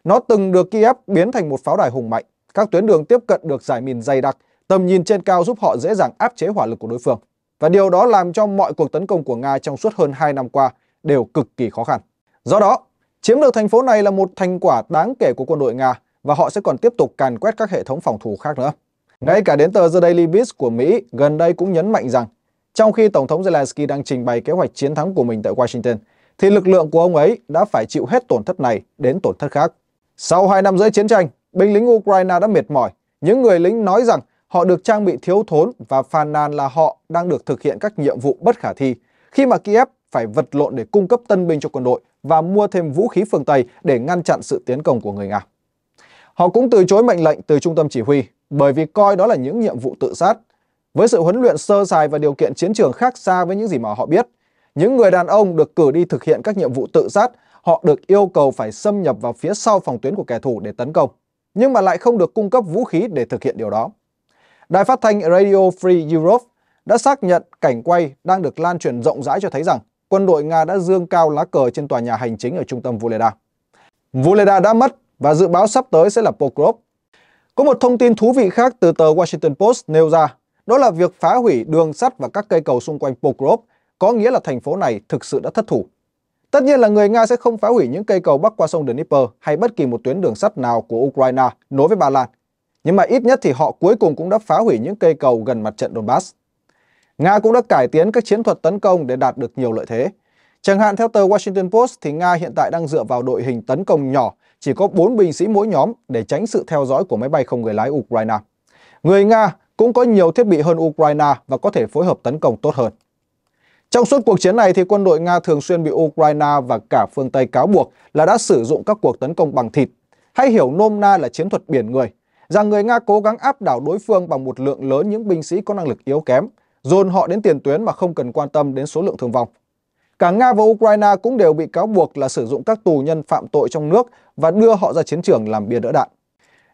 Nó từng được Kiev biến thành một pháo đài hùng mạnh, các tuyến đường tiếp cận được giải mìn dày đặc, tầm nhìn trên cao giúp họ dễ dàng áp chế hỏa lực của đối phương. Và điều đó làm cho mọi cuộc tấn công của Nga trong suốt hơn 2 năm qua đều cực kỳ khó khăn. Do đó, chiếm được thành phố này là một thành quả đáng kể của quân đội Nga và họ sẽ còn tiếp tục càn quét các hệ thống phòng thủ khác nữa. Ngay cả đến tờ The Daily Beast của Mỹ gần đây cũng nhấn mạnh rằng trong khi Tổng thống Zelensky đang trình bày kế hoạch chiến thắng của mình tại Washington, thì lực lượng của ông ấy đã phải chịu hết tổn thất này đến tổn thất khác. Sau 2 năm rưỡi chiến tranh, binh lính Ukraine đã mệt mỏi. Những người lính nói rằng họ được trang bị thiếu thốn và phàn nàn là họ đang được thực hiện các nhiệm vụ bất khả thi, khi mà Kiev phải vật lộn để cung cấp tân binh cho quân đội và mua thêm vũ khí phương Tây để ngăn chặn sự tiến công của người Nga. Họ cũng từ chối mệnh lệnh từ trung tâm chỉ huy, bởi vì coi đó là những nhiệm vụ tự sát. Với sự huấn luyện sơ sài và điều kiện chiến trường khác xa với những gì mà họ biết, những người đàn ông được cử đi thực hiện các nhiệm vụ tự sát, họ được yêu cầu phải xâm nhập vào phía sau phòng tuyến của kẻ thù để tấn công, nhưng mà lại không được cung cấp vũ khí để thực hiện điều đó. Đài phát thanh Radio Free Europe đã xác nhận cảnh quay đang được lan truyền rộng rãi cho thấy rằng quân đội Nga đã dương cao lá cờ trên tòa nhà hành chính ở trung tâm Voleda. Voleda đã mất và dự báo sắp tới sẽ là Pokrov, có một thông tin thú vị khác từ tờ Washington Post nêu ra, đó là việc phá hủy đường sắt và các cây cầu xung quanh Pokrov có nghĩa là thành phố này thực sự đã thất thủ. Tất nhiên là người Nga sẽ không phá hủy những cây cầu bắc qua sông Dnieper hay bất kỳ một tuyến đường sắt nào của Ukraine nối với Ba Lan. Nhưng mà ít nhất thì họ cuối cùng cũng đã phá hủy những cây cầu gần mặt trận Donbass. Nga cũng đã cải tiến các chiến thuật tấn công để đạt được nhiều lợi thế. Chẳng hạn theo tờ Washington Post thì Nga hiện tại đang dựa vào đội hình tấn công nhỏ chỉ có 4 binh sĩ mỗi nhóm để tránh sự theo dõi của máy bay không người lái Ukraine. Người Nga cũng có nhiều thiết bị hơn Ukraine và có thể phối hợp tấn công tốt hơn. Trong suốt cuộc chiến này thì quân đội Nga thường xuyên bị Ukraine và cả phương Tây cáo buộc là đã sử dụng các cuộc tấn công bằng thịt, hay hiểu nôm na là chiến thuật biển người, rằng người Nga cố gắng áp đảo đối phương bằng một lượng lớn những binh sĩ có năng lực yếu kém, dồn họ đến tiền tuyến mà không cần quan tâm đến số lượng thương vong. Cả Nga và Ukraine cũng đều bị cáo buộc là sử dụng các tù nhân phạm tội trong nước và đưa họ ra chiến trường làm bia đỡ đạn.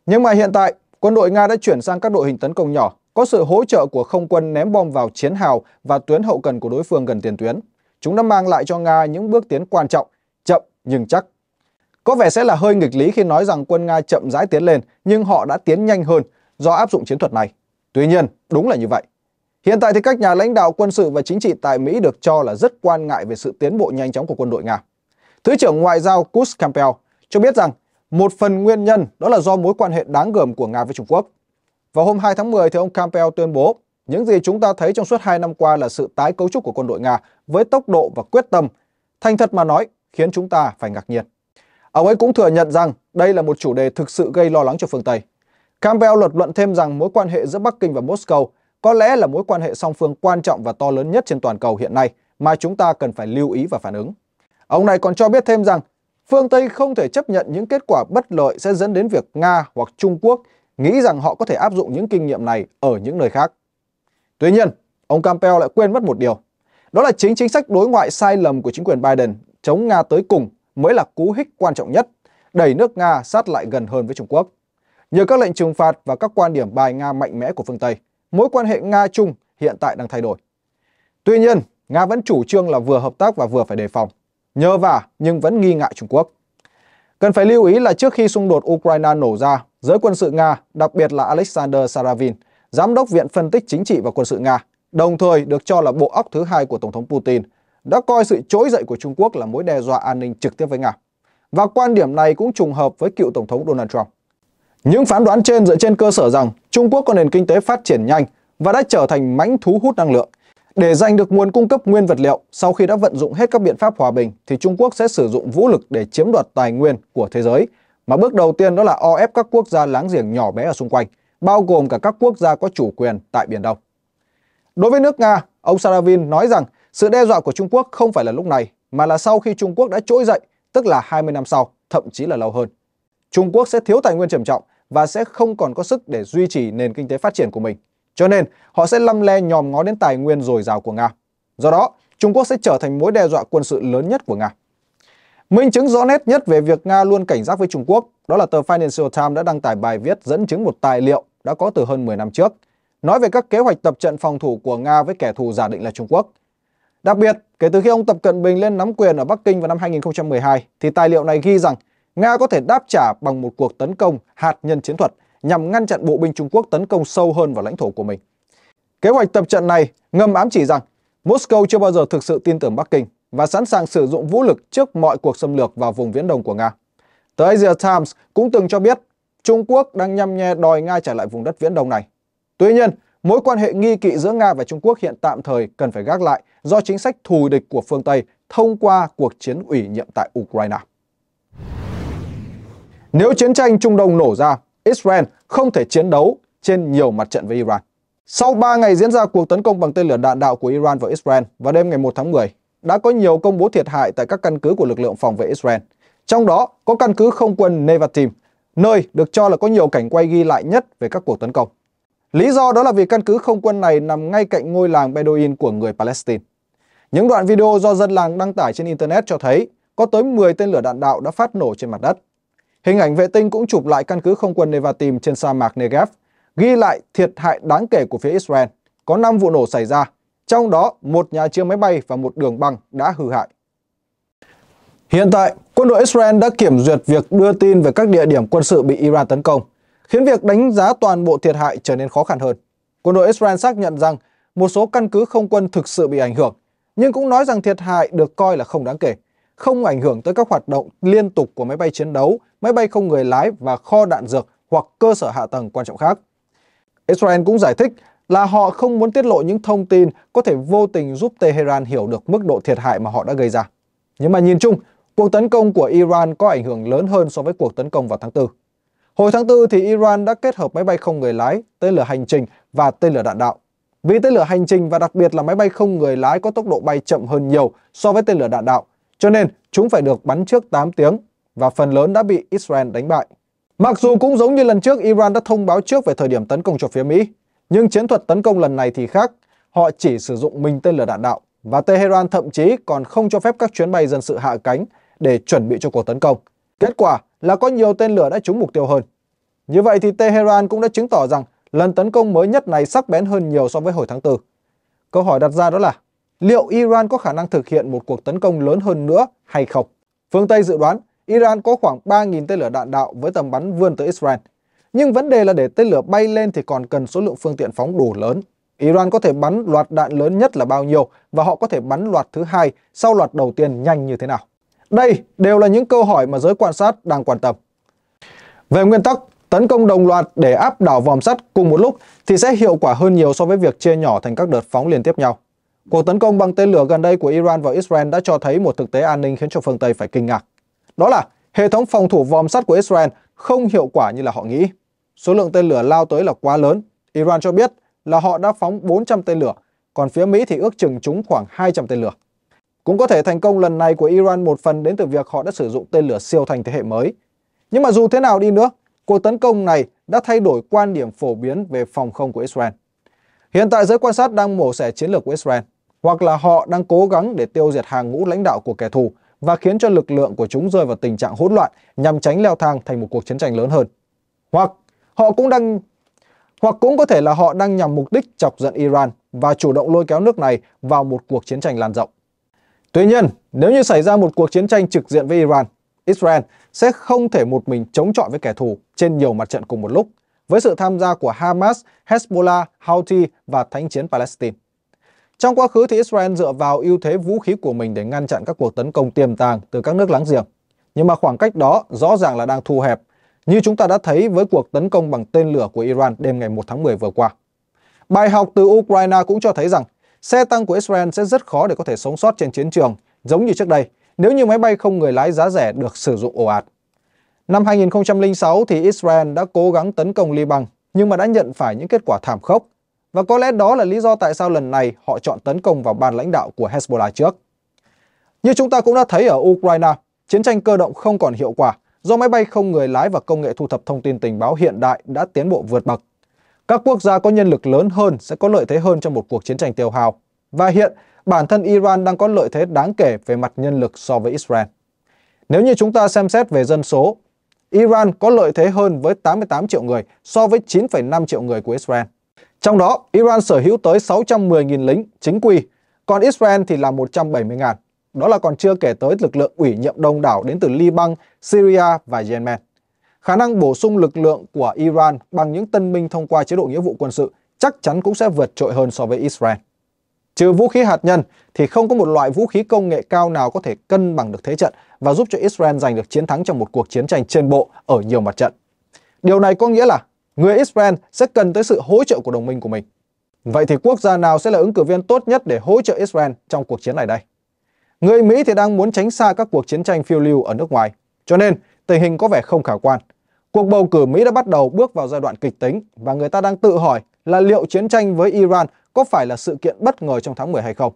Nhưng mà hiện tại, quân đội Nga đã chuyển sang các đội hình tấn công nhỏ, có sự hỗ trợ của không quân ném bom vào chiến hào và tuyến hậu cần của đối phương gần tiền tuyến. Chúng đã mang lại cho Nga những bước tiến quan trọng, chậm nhưng chắc. Có vẻ sẽ là hơi nghịch lý khi nói rằng quân Nga chậm rãi tiến lên, nhưng họ đã tiến nhanh hơn do áp dụng chiến thuật này. Tuy nhiên, đúng là như vậy. Hiện tại thì các nhà lãnh đạo quân sự và chính trị tại Mỹ được cho là rất quan ngại về sự tiến bộ nhanh chóng của quân đội Nga. Thứ trưởng Ngoại giao Kurt Campbell cho biết rằng một phần nguyên nhân đó là do mối quan hệ đáng gờm của Nga với Trung Quốc. Vào hôm 2 tháng 10 thì ông Campbell tuyên bố những gì chúng ta thấy trong suốt 2 năm qua là sự tái cấu trúc của quân đội Nga với tốc độ và quyết tâm, thành thật mà nói khiến chúng ta phải ngạc nhiên. Ông ấy cũng thừa nhận rằng đây là một chủ đề thực sự gây lo lắng cho phương Tây. Campbell luật luận thêm rằng mối quan hệ giữa Bắc Kinh và Moscow có lẽ là mối quan hệ song phương quan trọng và to lớn nhất trên toàn cầu hiện nay mà chúng ta cần phải lưu ý và phản ứng. Ông này còn cho biết thêm rằng, phương Tây không thể chấp nhận những kết quả bất lợi sẽ dẫn đến việc Nga hoặc Trung Quốc nghĩ rằng họ có thể áp dụng những kinh nghiệm này ở những nơi khác. Tuy nhiên, ông Campbell lại quên mất một điều. Đó là chính chính sách đối ngoại sai lầm của chính quyền Biden chống Nga tới cùng mới là cú hích quan trọng nhất, đẩy nước Nga sát lại gần hơn với Trung Quốc. Nhờ các lệnh trừng phạt và các quan điểm bài Nga mạnh mẽ của phương Tây, mối quan hệ Nga-Trung hiện tại đang thay đổi. Tuy nhiên, Nga vẫn chủ trương là vừa hợp tác và vừa phải đề phòng, nhờ và nhưng vẫn nghi ngại Trung Quốc. Cần phải lưu ý là trước khi xung đột Ukraine nổ ra, giới quân sự Nga, đặc biệt là Alexander Saravin, giám đốc Viện Phân tích Chính trị và Quân sự Nga, đồng thời được cho là bộ óc thứ hai của Tổng thống Putin, đã coi sự trỗi dậy của Trung Quốc là mối đe dọa an ninh trực tiếp với Nga. Và quan điểm này cũng trùng hợp với cựu Tổng thống Donald Trump. Những phán đoán trên dựa trên cơ sở rằng Trung Quốc có nền kinh tế phát triển nhanh và đã trở thành mãnh thú hút năng lượng. Để giành được nguồn cung cấp nguyên vật liệu, sau khi đã vận dụng hết các biện pháp hòa bình thì Trung Quốc sẽ sử dụng vũ lực để chiếm đoạt tài nguyên của thế giới. Mà bước đầu tiên đó là o ép các quốc gia láng giềng nhỏ bé ở xung quanh, bao gồm cả các quốc gia có chủ quyền tại Biển Đông. Đối với nước Nga, ông Saravin nói rằng sự đe dọa của Trung Quốc không phải là lúc này mà là sau khi Trung Quốc đã trỗi dậy, tức là 20 năm sau, thậm chí là lâu hơn. Trung Quốc sẽ thiếu tài nguyên trầm trọng và sẽ không còn có sức để duy trì nền kinh tế phát triển của mình. Cho nên, họ sẽ lăm le nhòm ngó đến tài nguyên dồi dào của Nga. Do đó, Trung Quốc sẽ trở thành mối đe dọa quân sự lớn nhất của Nga. Minh chứng rõ nét nhất về việc Nga luôn cảnh giác với Trung Quốc đó là tờ Financial Times đã đăng tải bài viết dẫn chứng một tài liệu đã có từ hơn 10 năm trước, nói về các kế hoạch tập trận phòng thủ của Nga với kẻ thù giả định là Trung Quốc. Đặc biệt, kể từ khi ông Tập Cận Bình lên nắm quyền ở Bắc Kinh vào năm 2012 thì tài liệu này ghi rằng Nga có thể đáp trả bằng một cuộc tấn công hạt nhân chiến thuật nhằm ngăn chặn bộ binh Trung Quốc tấn công sâu hơn vào lãnh thổ của mình. Kế hoạch tập trận này ngầm ám chỉ rằng Moscow chưa bao giờ thực sự tin tưởng Bắc Kinh và sẵn sàng sử dụng vũ lực trước mọi cuộc xâm lược vào vùng viễn đông của Nga. Tờ Asia Times cũng từng cho biết Trung Quốc đang nhăm nhe đòi Nga trả lại vùng đất viễn đông này. Tuy nhiên, mối quan hệ nghi kỵ giữa Nga và Trung Quốc hiện tạm thời cần phải gác lại do chính sách thù địch của phương Tây thông qua cuộc chiến ủy nhiệm tại Ukraine nếu chiến tranh Trung Đông nổ ra, Israel không thể chiến đấu trên nhiều mặt trận với Iran. Sau 3 ngày diễn ra cuộc tấn công bằng tên lửa đạn đạo của Iran vào Israel vào đêm ngày 1 tháng 10, đã có nhiều công bố thiệt hại tại các căn cứ của lực lượng phòng vệ Israel. Trong đó có căn cứ không quân Nevatim, nơi được cho là có nhiều cảnh quay ghi lại nhất về các cuộc tấn công. Lý do đó là vì căn cứ không quân này nằm ngay cạnh ngôi làng Bedouin của người Palestine. Những đoạn video do dân làng đăng tải trên Internet cho thấy có tới 10 tên lửa đạn đạo đã phát nổ trên mặt đất. Hình ảnh vệ tinh cũng chụp lại căn cứ không quân Nevatim trên sa mạc Negev, ghi lại thiệt hại đáng kể của phía Israel. Có 5 vụ nổ xảy ra, trong đó một nhà chứa máy bay và một đường băng đã hư hại. Hiện tại, quân đội Israel đã kiểm duyệt việc đưa tin về các địa điểm quân sự bị Iran tấn công, khiến việc đánh giá toàn bộ thiệt hại trở nên khó khăn hơn. Quân đội Israel xác nhận rằng một số căn cứ không quân thực sự bị ảnh hưởng, nhưng cũng nói rằng thiệt hại được coi là không đáng kể không ảnh hưởng tới các hoạt động liên tục của máy bay chiến đấu, máy bay không người lái và kho đạn dược hoặc cơ sở hạ tầng quan trọng khác. Israel cũng giải thích là họ không muốn tiết lộ những thông tin có thể vô tình giúp Tehran hiểu được mức độ thiệt hại mà họ đã gây ra. Nhưng mà nhìn chung, cuộc tấn công của Iran có ảnh hưởng lớn hơn so với cuộc tấn công vào tháng 4. Hồi tháng 4 thì Iran đã kết hợp máy bay không người lái, tên lửa hành trình và tên lửa đạn đạo. Vì tên lửa hành trình và đặc biệt là máy bay không người lái có tốc độ bay chậm hơn nhiều so với tên lửa đạn đạo, cho nên chúng phải được bắn trước 8 tiếng và phần lớn đã bị Israel đánh bại. Mặc dù cũng giống như lần trước Iran đã thông báo trước về thời điểm tấn công cho phía Mỹ, nhưng chiến thuật tấn công lần này thì khác, họ chỉ sử dụng mình tên lửa đạn đạo và Tehran thậm chí còn không cho phép các chuyến bay dân sự hạ cánh để chuẩn bị cho cuộc tấn công. Kết quả là có nhiều tên lửa đã trúng mục tiêu hơn. Như vậy thì Tehran cũng đã chứng tỏ rằng lần tấn công mới nhất này sắc bén hơn nhiều so với hồi tháng 4. Câu hỏi đặt ra đó là liệu Iran có khả năng thực hiện một cuộc tấn công lớn hơn nữa hay không. Phương Tây dự đoán Iran có khoảng 3.000 tên lửa đạn đạo với tầm bắn vươn tới Israel. Nhưng vấn đề là để tên lửa bay lên thì còn cần số lượng phương tiện phóng đủ lớn. Iran có thể bắn loạt đạn lớn nhất là bao nhiêu và họ có thể bắn loạt thứ hai sau loạt đầu tiên nhanh như thế nào? Đây đều là những câu hỏi mà giới quan sát đang quan tâm. Về nguyên tắc, tấn công đồng loạt để áp đảo vòm sắt cùng một lúc thì sẽ hiệu quả hơn nhiều so với việc chia nhỏ thành các đợt phóng liên tiếp nhau. Cuộc tấn công bằng tên lửa gần đây của Iran vào Israel đã cho thấy một thực tế an ninh khiến cho phương Tây phải kinh ngạc. Đó là hệ thống phòng thủ vòm sắt của Israel không hiệu quả như là họ nghĩ. Số lượng tên lửa lao tới là quá lớn. Iran cho biết là họ đã phóng 400 tên lửa, còn phía Mỹ thì ước chừng chúng khoảng 200 tên lửa. Cũng có thể thành công lần này của Iran một phần đến từ việc họ đã sử dụng tên lửa siêu thanh thế hệ mới. Nhưng mà dù thế nào đi nữa, cuộc tấn công này đã thay đổi quan điểm phổ biến về phòng không của Israel. Hiện tại giới quan sát đang mổ xẻ chiến lược của Israel hoặc là họ đang cố gắng để tiêu diệt hàng ngũ lãnh đạo của kẻ thù và khiến cho lực lượng của chúng rơi vào tình trạng hỗn loạn nhằm tránh leo thang thành một cuộc chiến tranh lớn hơn. Hoặc họ cũng đang hoặc cũng có thể là họ đang nhằm mục đích chọc giận Iran và chủ động lôi kéo nước này vào một cuộc chiến tranh lan rộng. Tuy nhiên, nếu như xảy ra một cuộc chiến tranh trực diện với Iran, Israel sẽ không thể một mình chống chọi với kẻ thù trên nhiều mặt trận cùng một lúc với sự tham gia của Hamas, Hezbollah, Houthi và Thánh chiến Palestine. Trong quá khứ thì Israel dựa vào ưu thế vũ khí của mình để ngăn chặn các cuộc tấn công tiềm tàng từ các nước láng giềng. Nhưng mà khoảng cách đó rõ ràng là đang thu hẹp, như chúng ta đã thấy với cuộc tấn công bằng tên lửa của Iran đêm ngày 1 tháng 10 vừa qua. Bài học từ Ukraine cũng cho thấy rằng xe tăng của Israel sẽ rất khó để có thể sống sót trên chiến trường, giống như trước đây, nếu như máy bay không người lái giá rẻ được sử dụng ồ ạt. Năm 2006 thì Israel đã cố gắng tấn công Liban nhưng mà đã nhận phải những kết quả thảm khốc và có lẽ đó là lý do tại sao lần này họ chọn tấn công vào ban lãnh đạo của Hezbollah trước. Như chúng ta cũng đã thấy ở Ukraine, chiến tranh cơ động không còn hiệu quả do máy bay không người lái và công nghệ thu thập thông tin tình báo hiện đại đã tiến bộ vượt bậc. Các quốc gia có nhân lực lớn hơn sẽ có lợi thế hơn trong một cuộc chiến tranh tiêu hào. Và hiện, bản thân Iran đang có lợi thế đáng kể về mặt nhân lực so với Israel. Nếu như chúng ta xem xét về dân số, Iran có lợi thế hơn với 88 triệu người so với 9,5 triệu người của Israel. Trong đó, Iran sở hữu tới 610.000 lính chính quy, còn Israel thì là 170.000. Đó là còn chưa kể tới lực lượng ủy nhiệm đông đảo đến từ Liban, Syria và Yemen. Khả năng bổ sung lực lượng của Iran bằng những tân binh thông qua chế độ nghĩa vụ quân sự chắc chắn cũng sẽ vượt trội hơn so với Israel. Trừ vũ khí hạt nhân thì không có một loại vũ khí công nghệ cao nào có thể cân bằng được thế trận và giúp cho Israel giành được chiến thắng trong một cuộc chiến tranh trên bộ ở nhiều mặt trận. Điều này có nghĩa là người Israel sẽ cần tới sự hỗ trợ của đồng minh của mình. Vậy thì quốc gia nào sẽ là ứng cử viên tốt nhất để hỗ trợ Israel trong cuộc chiến này đây? Người Mỹ thì đang muốn tránh xa các cuộc chiến tranh phiêu lưu ở nước ngoài, cho nên tình hình có vẻ không khả quan. Cuộc bầu cử Mỹ đã bắt đầu bước vào giai đoạn kịch tính và người ta đang tự hỏi là liệu chiến tranh với Iran có phải là sự kiện bất ngờ trong tháng 10 hay không.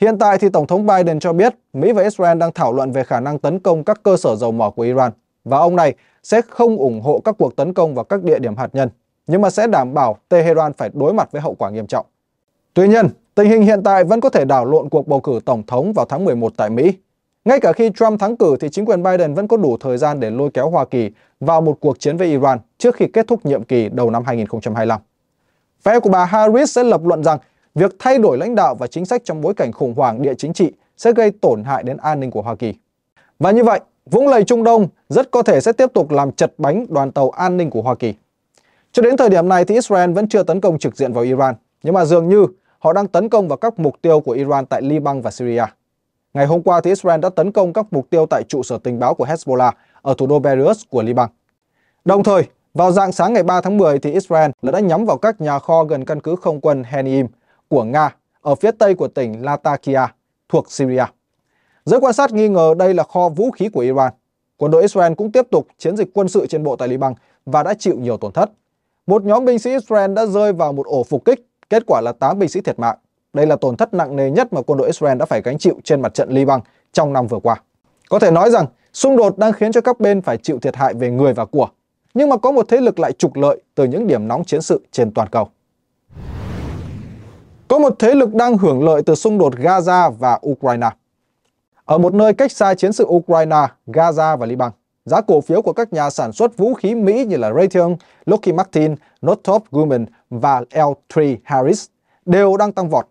Hiện tại thì Tổng thống Biden cho biết Mỹ và Israel đang thảo luận về khả năng tấn công các cơ sở dầu mỏ của Iran và ông này sẽ không ủng hộ các cuộc tấn công vào các địa điểm hạt nhân, nhưng mà sẽ đảm bảo Tehran phải đối mặt với hậu quả nghiêm trọng. Tuy nhiên, tình hình hiện tại vẫn có thể đảo lộn cuộc bầu cử tổng thống vào tháng 11 tại Mỹ. Ngay cả khi Trump thắng cử thì chính quyền Biden vẫn có đủ thời gian để lôi kéo Hoa Kỳ vào một cuộc chiến với Iran trước khi kết thúc nhiệm kỳ đầu năm 2025. Phe của bà Harris sẽ lập luận rằng việc thay đổi lãnh đạo và chính sách trong bối cảnh khủng hoảng địa chính trị sẽ gây tổn hại đến an ninh của Hoa Kỳ. Và như vậy, vũng lầy Trung Đông rất có thể sẽ tiếp tục làm chật bánh đoàn tàu an ninh của Hoa Kỳ. Cho đến thời điểm này thì Israel vẫn chưa tấn công trực diện vào Iran, nhưng mà dường như họ đang tấn công vào các mục tiêu của Iran tại Liban và Syria. Ngày hôm qua thì Israel đã tấn công các mục tiêu tại trụ sở tình báo của Hezbollah ở thủ đô Beirut của Liban. Đồng thời, vào dạng sáng ngày 3 tháng 10 thì Israel đã nhắm vào các nhà kho gần căn cứ không quân Hen của Nga ở phía tây của tỉnh Latakia thuộc Syria. Giới quan sát nghi ngờ đây là kho vũ khí của Iran. Quân đội Israel cũng tiếp tục chiến dịch quân sự trên bộ tại liban và đã chịu nhiều tổn thất. Một nhóm binh sĩ Israel đã rơi vào một ổ phục kích, kết quả là 8 binh sĩ thiệt mạng. Đây là tổn thất nặng nề nhất mà quân đội Israel đã phải gánh chịu trên mặt trận Liban trong năm vừa qua. Có thể nói rằng, xung đột đang khiến cho các bên phải chịu thiệt hại về người và của, nhưng mà có một thế lực lại trục lợi từ những điểm nóng chiến sự trên toàn cầu. Có một thế lực đang hưởng lợi từ xung đột Gaza và Ukraine. Ở một nơi cách xa chiến sự Ukraine, Gaza và Liban, giá cổ phiếu của các nhà sản xuất vũ khí Mỹ như là Raytheon, Lockheed Martin, Northrop Grumman và L3 Harris đều đang tăng vọt.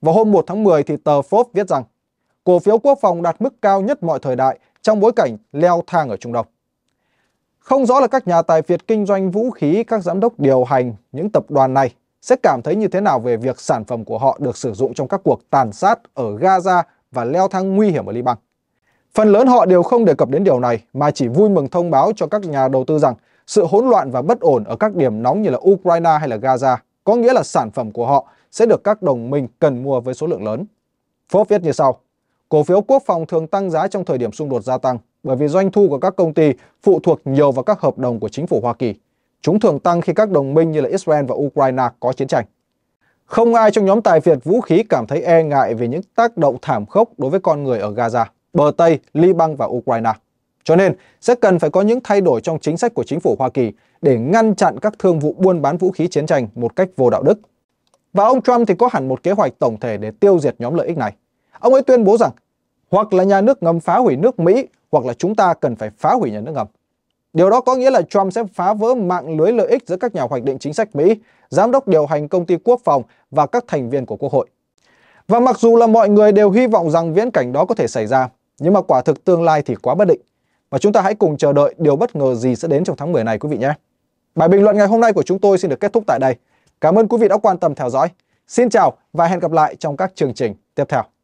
Vào hôm 1 tháng 10 thì tờ Forbes viết rằng cổ phiếu quốc phòng đạt mức cao nhất mọi thời đại trong bối cảnh leo thang ở Trung Đông. Không rõ là các nhà tài phiệt kinh doanh vũ khí, các giám đốc điều hành những tập đoàn này sẽ cảm thấy như thế nào về việc sản phẩm của họ được sử dụng trong các cuộc tàn sát ở Gaza và leo thang nguy hiểm ở Liban. Phần lớn họ đều không đề cập đến điều này mà chỉ vui mừng thông báo cho các nhà đầu tư rằng sự hỗn loạn và bất ổn ở các điểm nóng như là Ukraine hay là Gaza có nghĩa là sản phẩm của họ sẽ được các đồng minh cần mua với số lượng lớn. Forbes viết như sau, cổ phiếu quốc phòng thường tăng giá trong thời điểm xung đột gia tăng bởi vì doanh thu của các công ty phụ thuộc nhiều vào các hợp đồng của chính phủ Hoa Kỳ. Chúng thường tăng khi các đồng minh như là Israel và Ukraine có chiến tranh. Không ai trong nhóm tài phiệt vũ khí cảm thấy e ngại về những tác động thảm khốc đối với con người ở Gaza, bờ Tây, Liban và Ukraine. Cho nên, sẽ cần phải có những thay đổi trong chính sách của chính phủ Hoa Kỳ để ngăn chặn các thương vụ buôn bán vũ khí chiến tranh một cách vô đạo đức. Và ông Trump thì có hẳn một kế hoạch tổng thể để tiêu diệt nhóm lợi ích này. Ông ấy tuyên bố rằng, hoặc là nhà nước ngầm phá hủy nước Mỹ, hoặc là chúng ta cần phải phá hủy nhà nước ngầm. Điều đó có nghĩa là Trump sẽ phá vỡ mạng lưới lợi ích giữa các nhà hoạch định chính sách Mỹ giám đốc điều hành công ty quốc phòng và các thành viên của Quốc hội. Và mặc dù là mọi người đều hy vọng rằng viễn cảnh đó có thể xảy ra, nhưng mà quả thực tương lai thì quá bất định. Và chúng ta hãy cùng chờ đợi điều bất ngờ gì sẽ đến trong tháng 10 này quý vị nhé. Bài bình luận ngày hôm nay của chúng tôi xin được kết thúc tại đây. Cảm ơn quý vị đã quan tâm theo dõi. Xin chào và hẹn gặp lại trong các chương trình tiếp theo.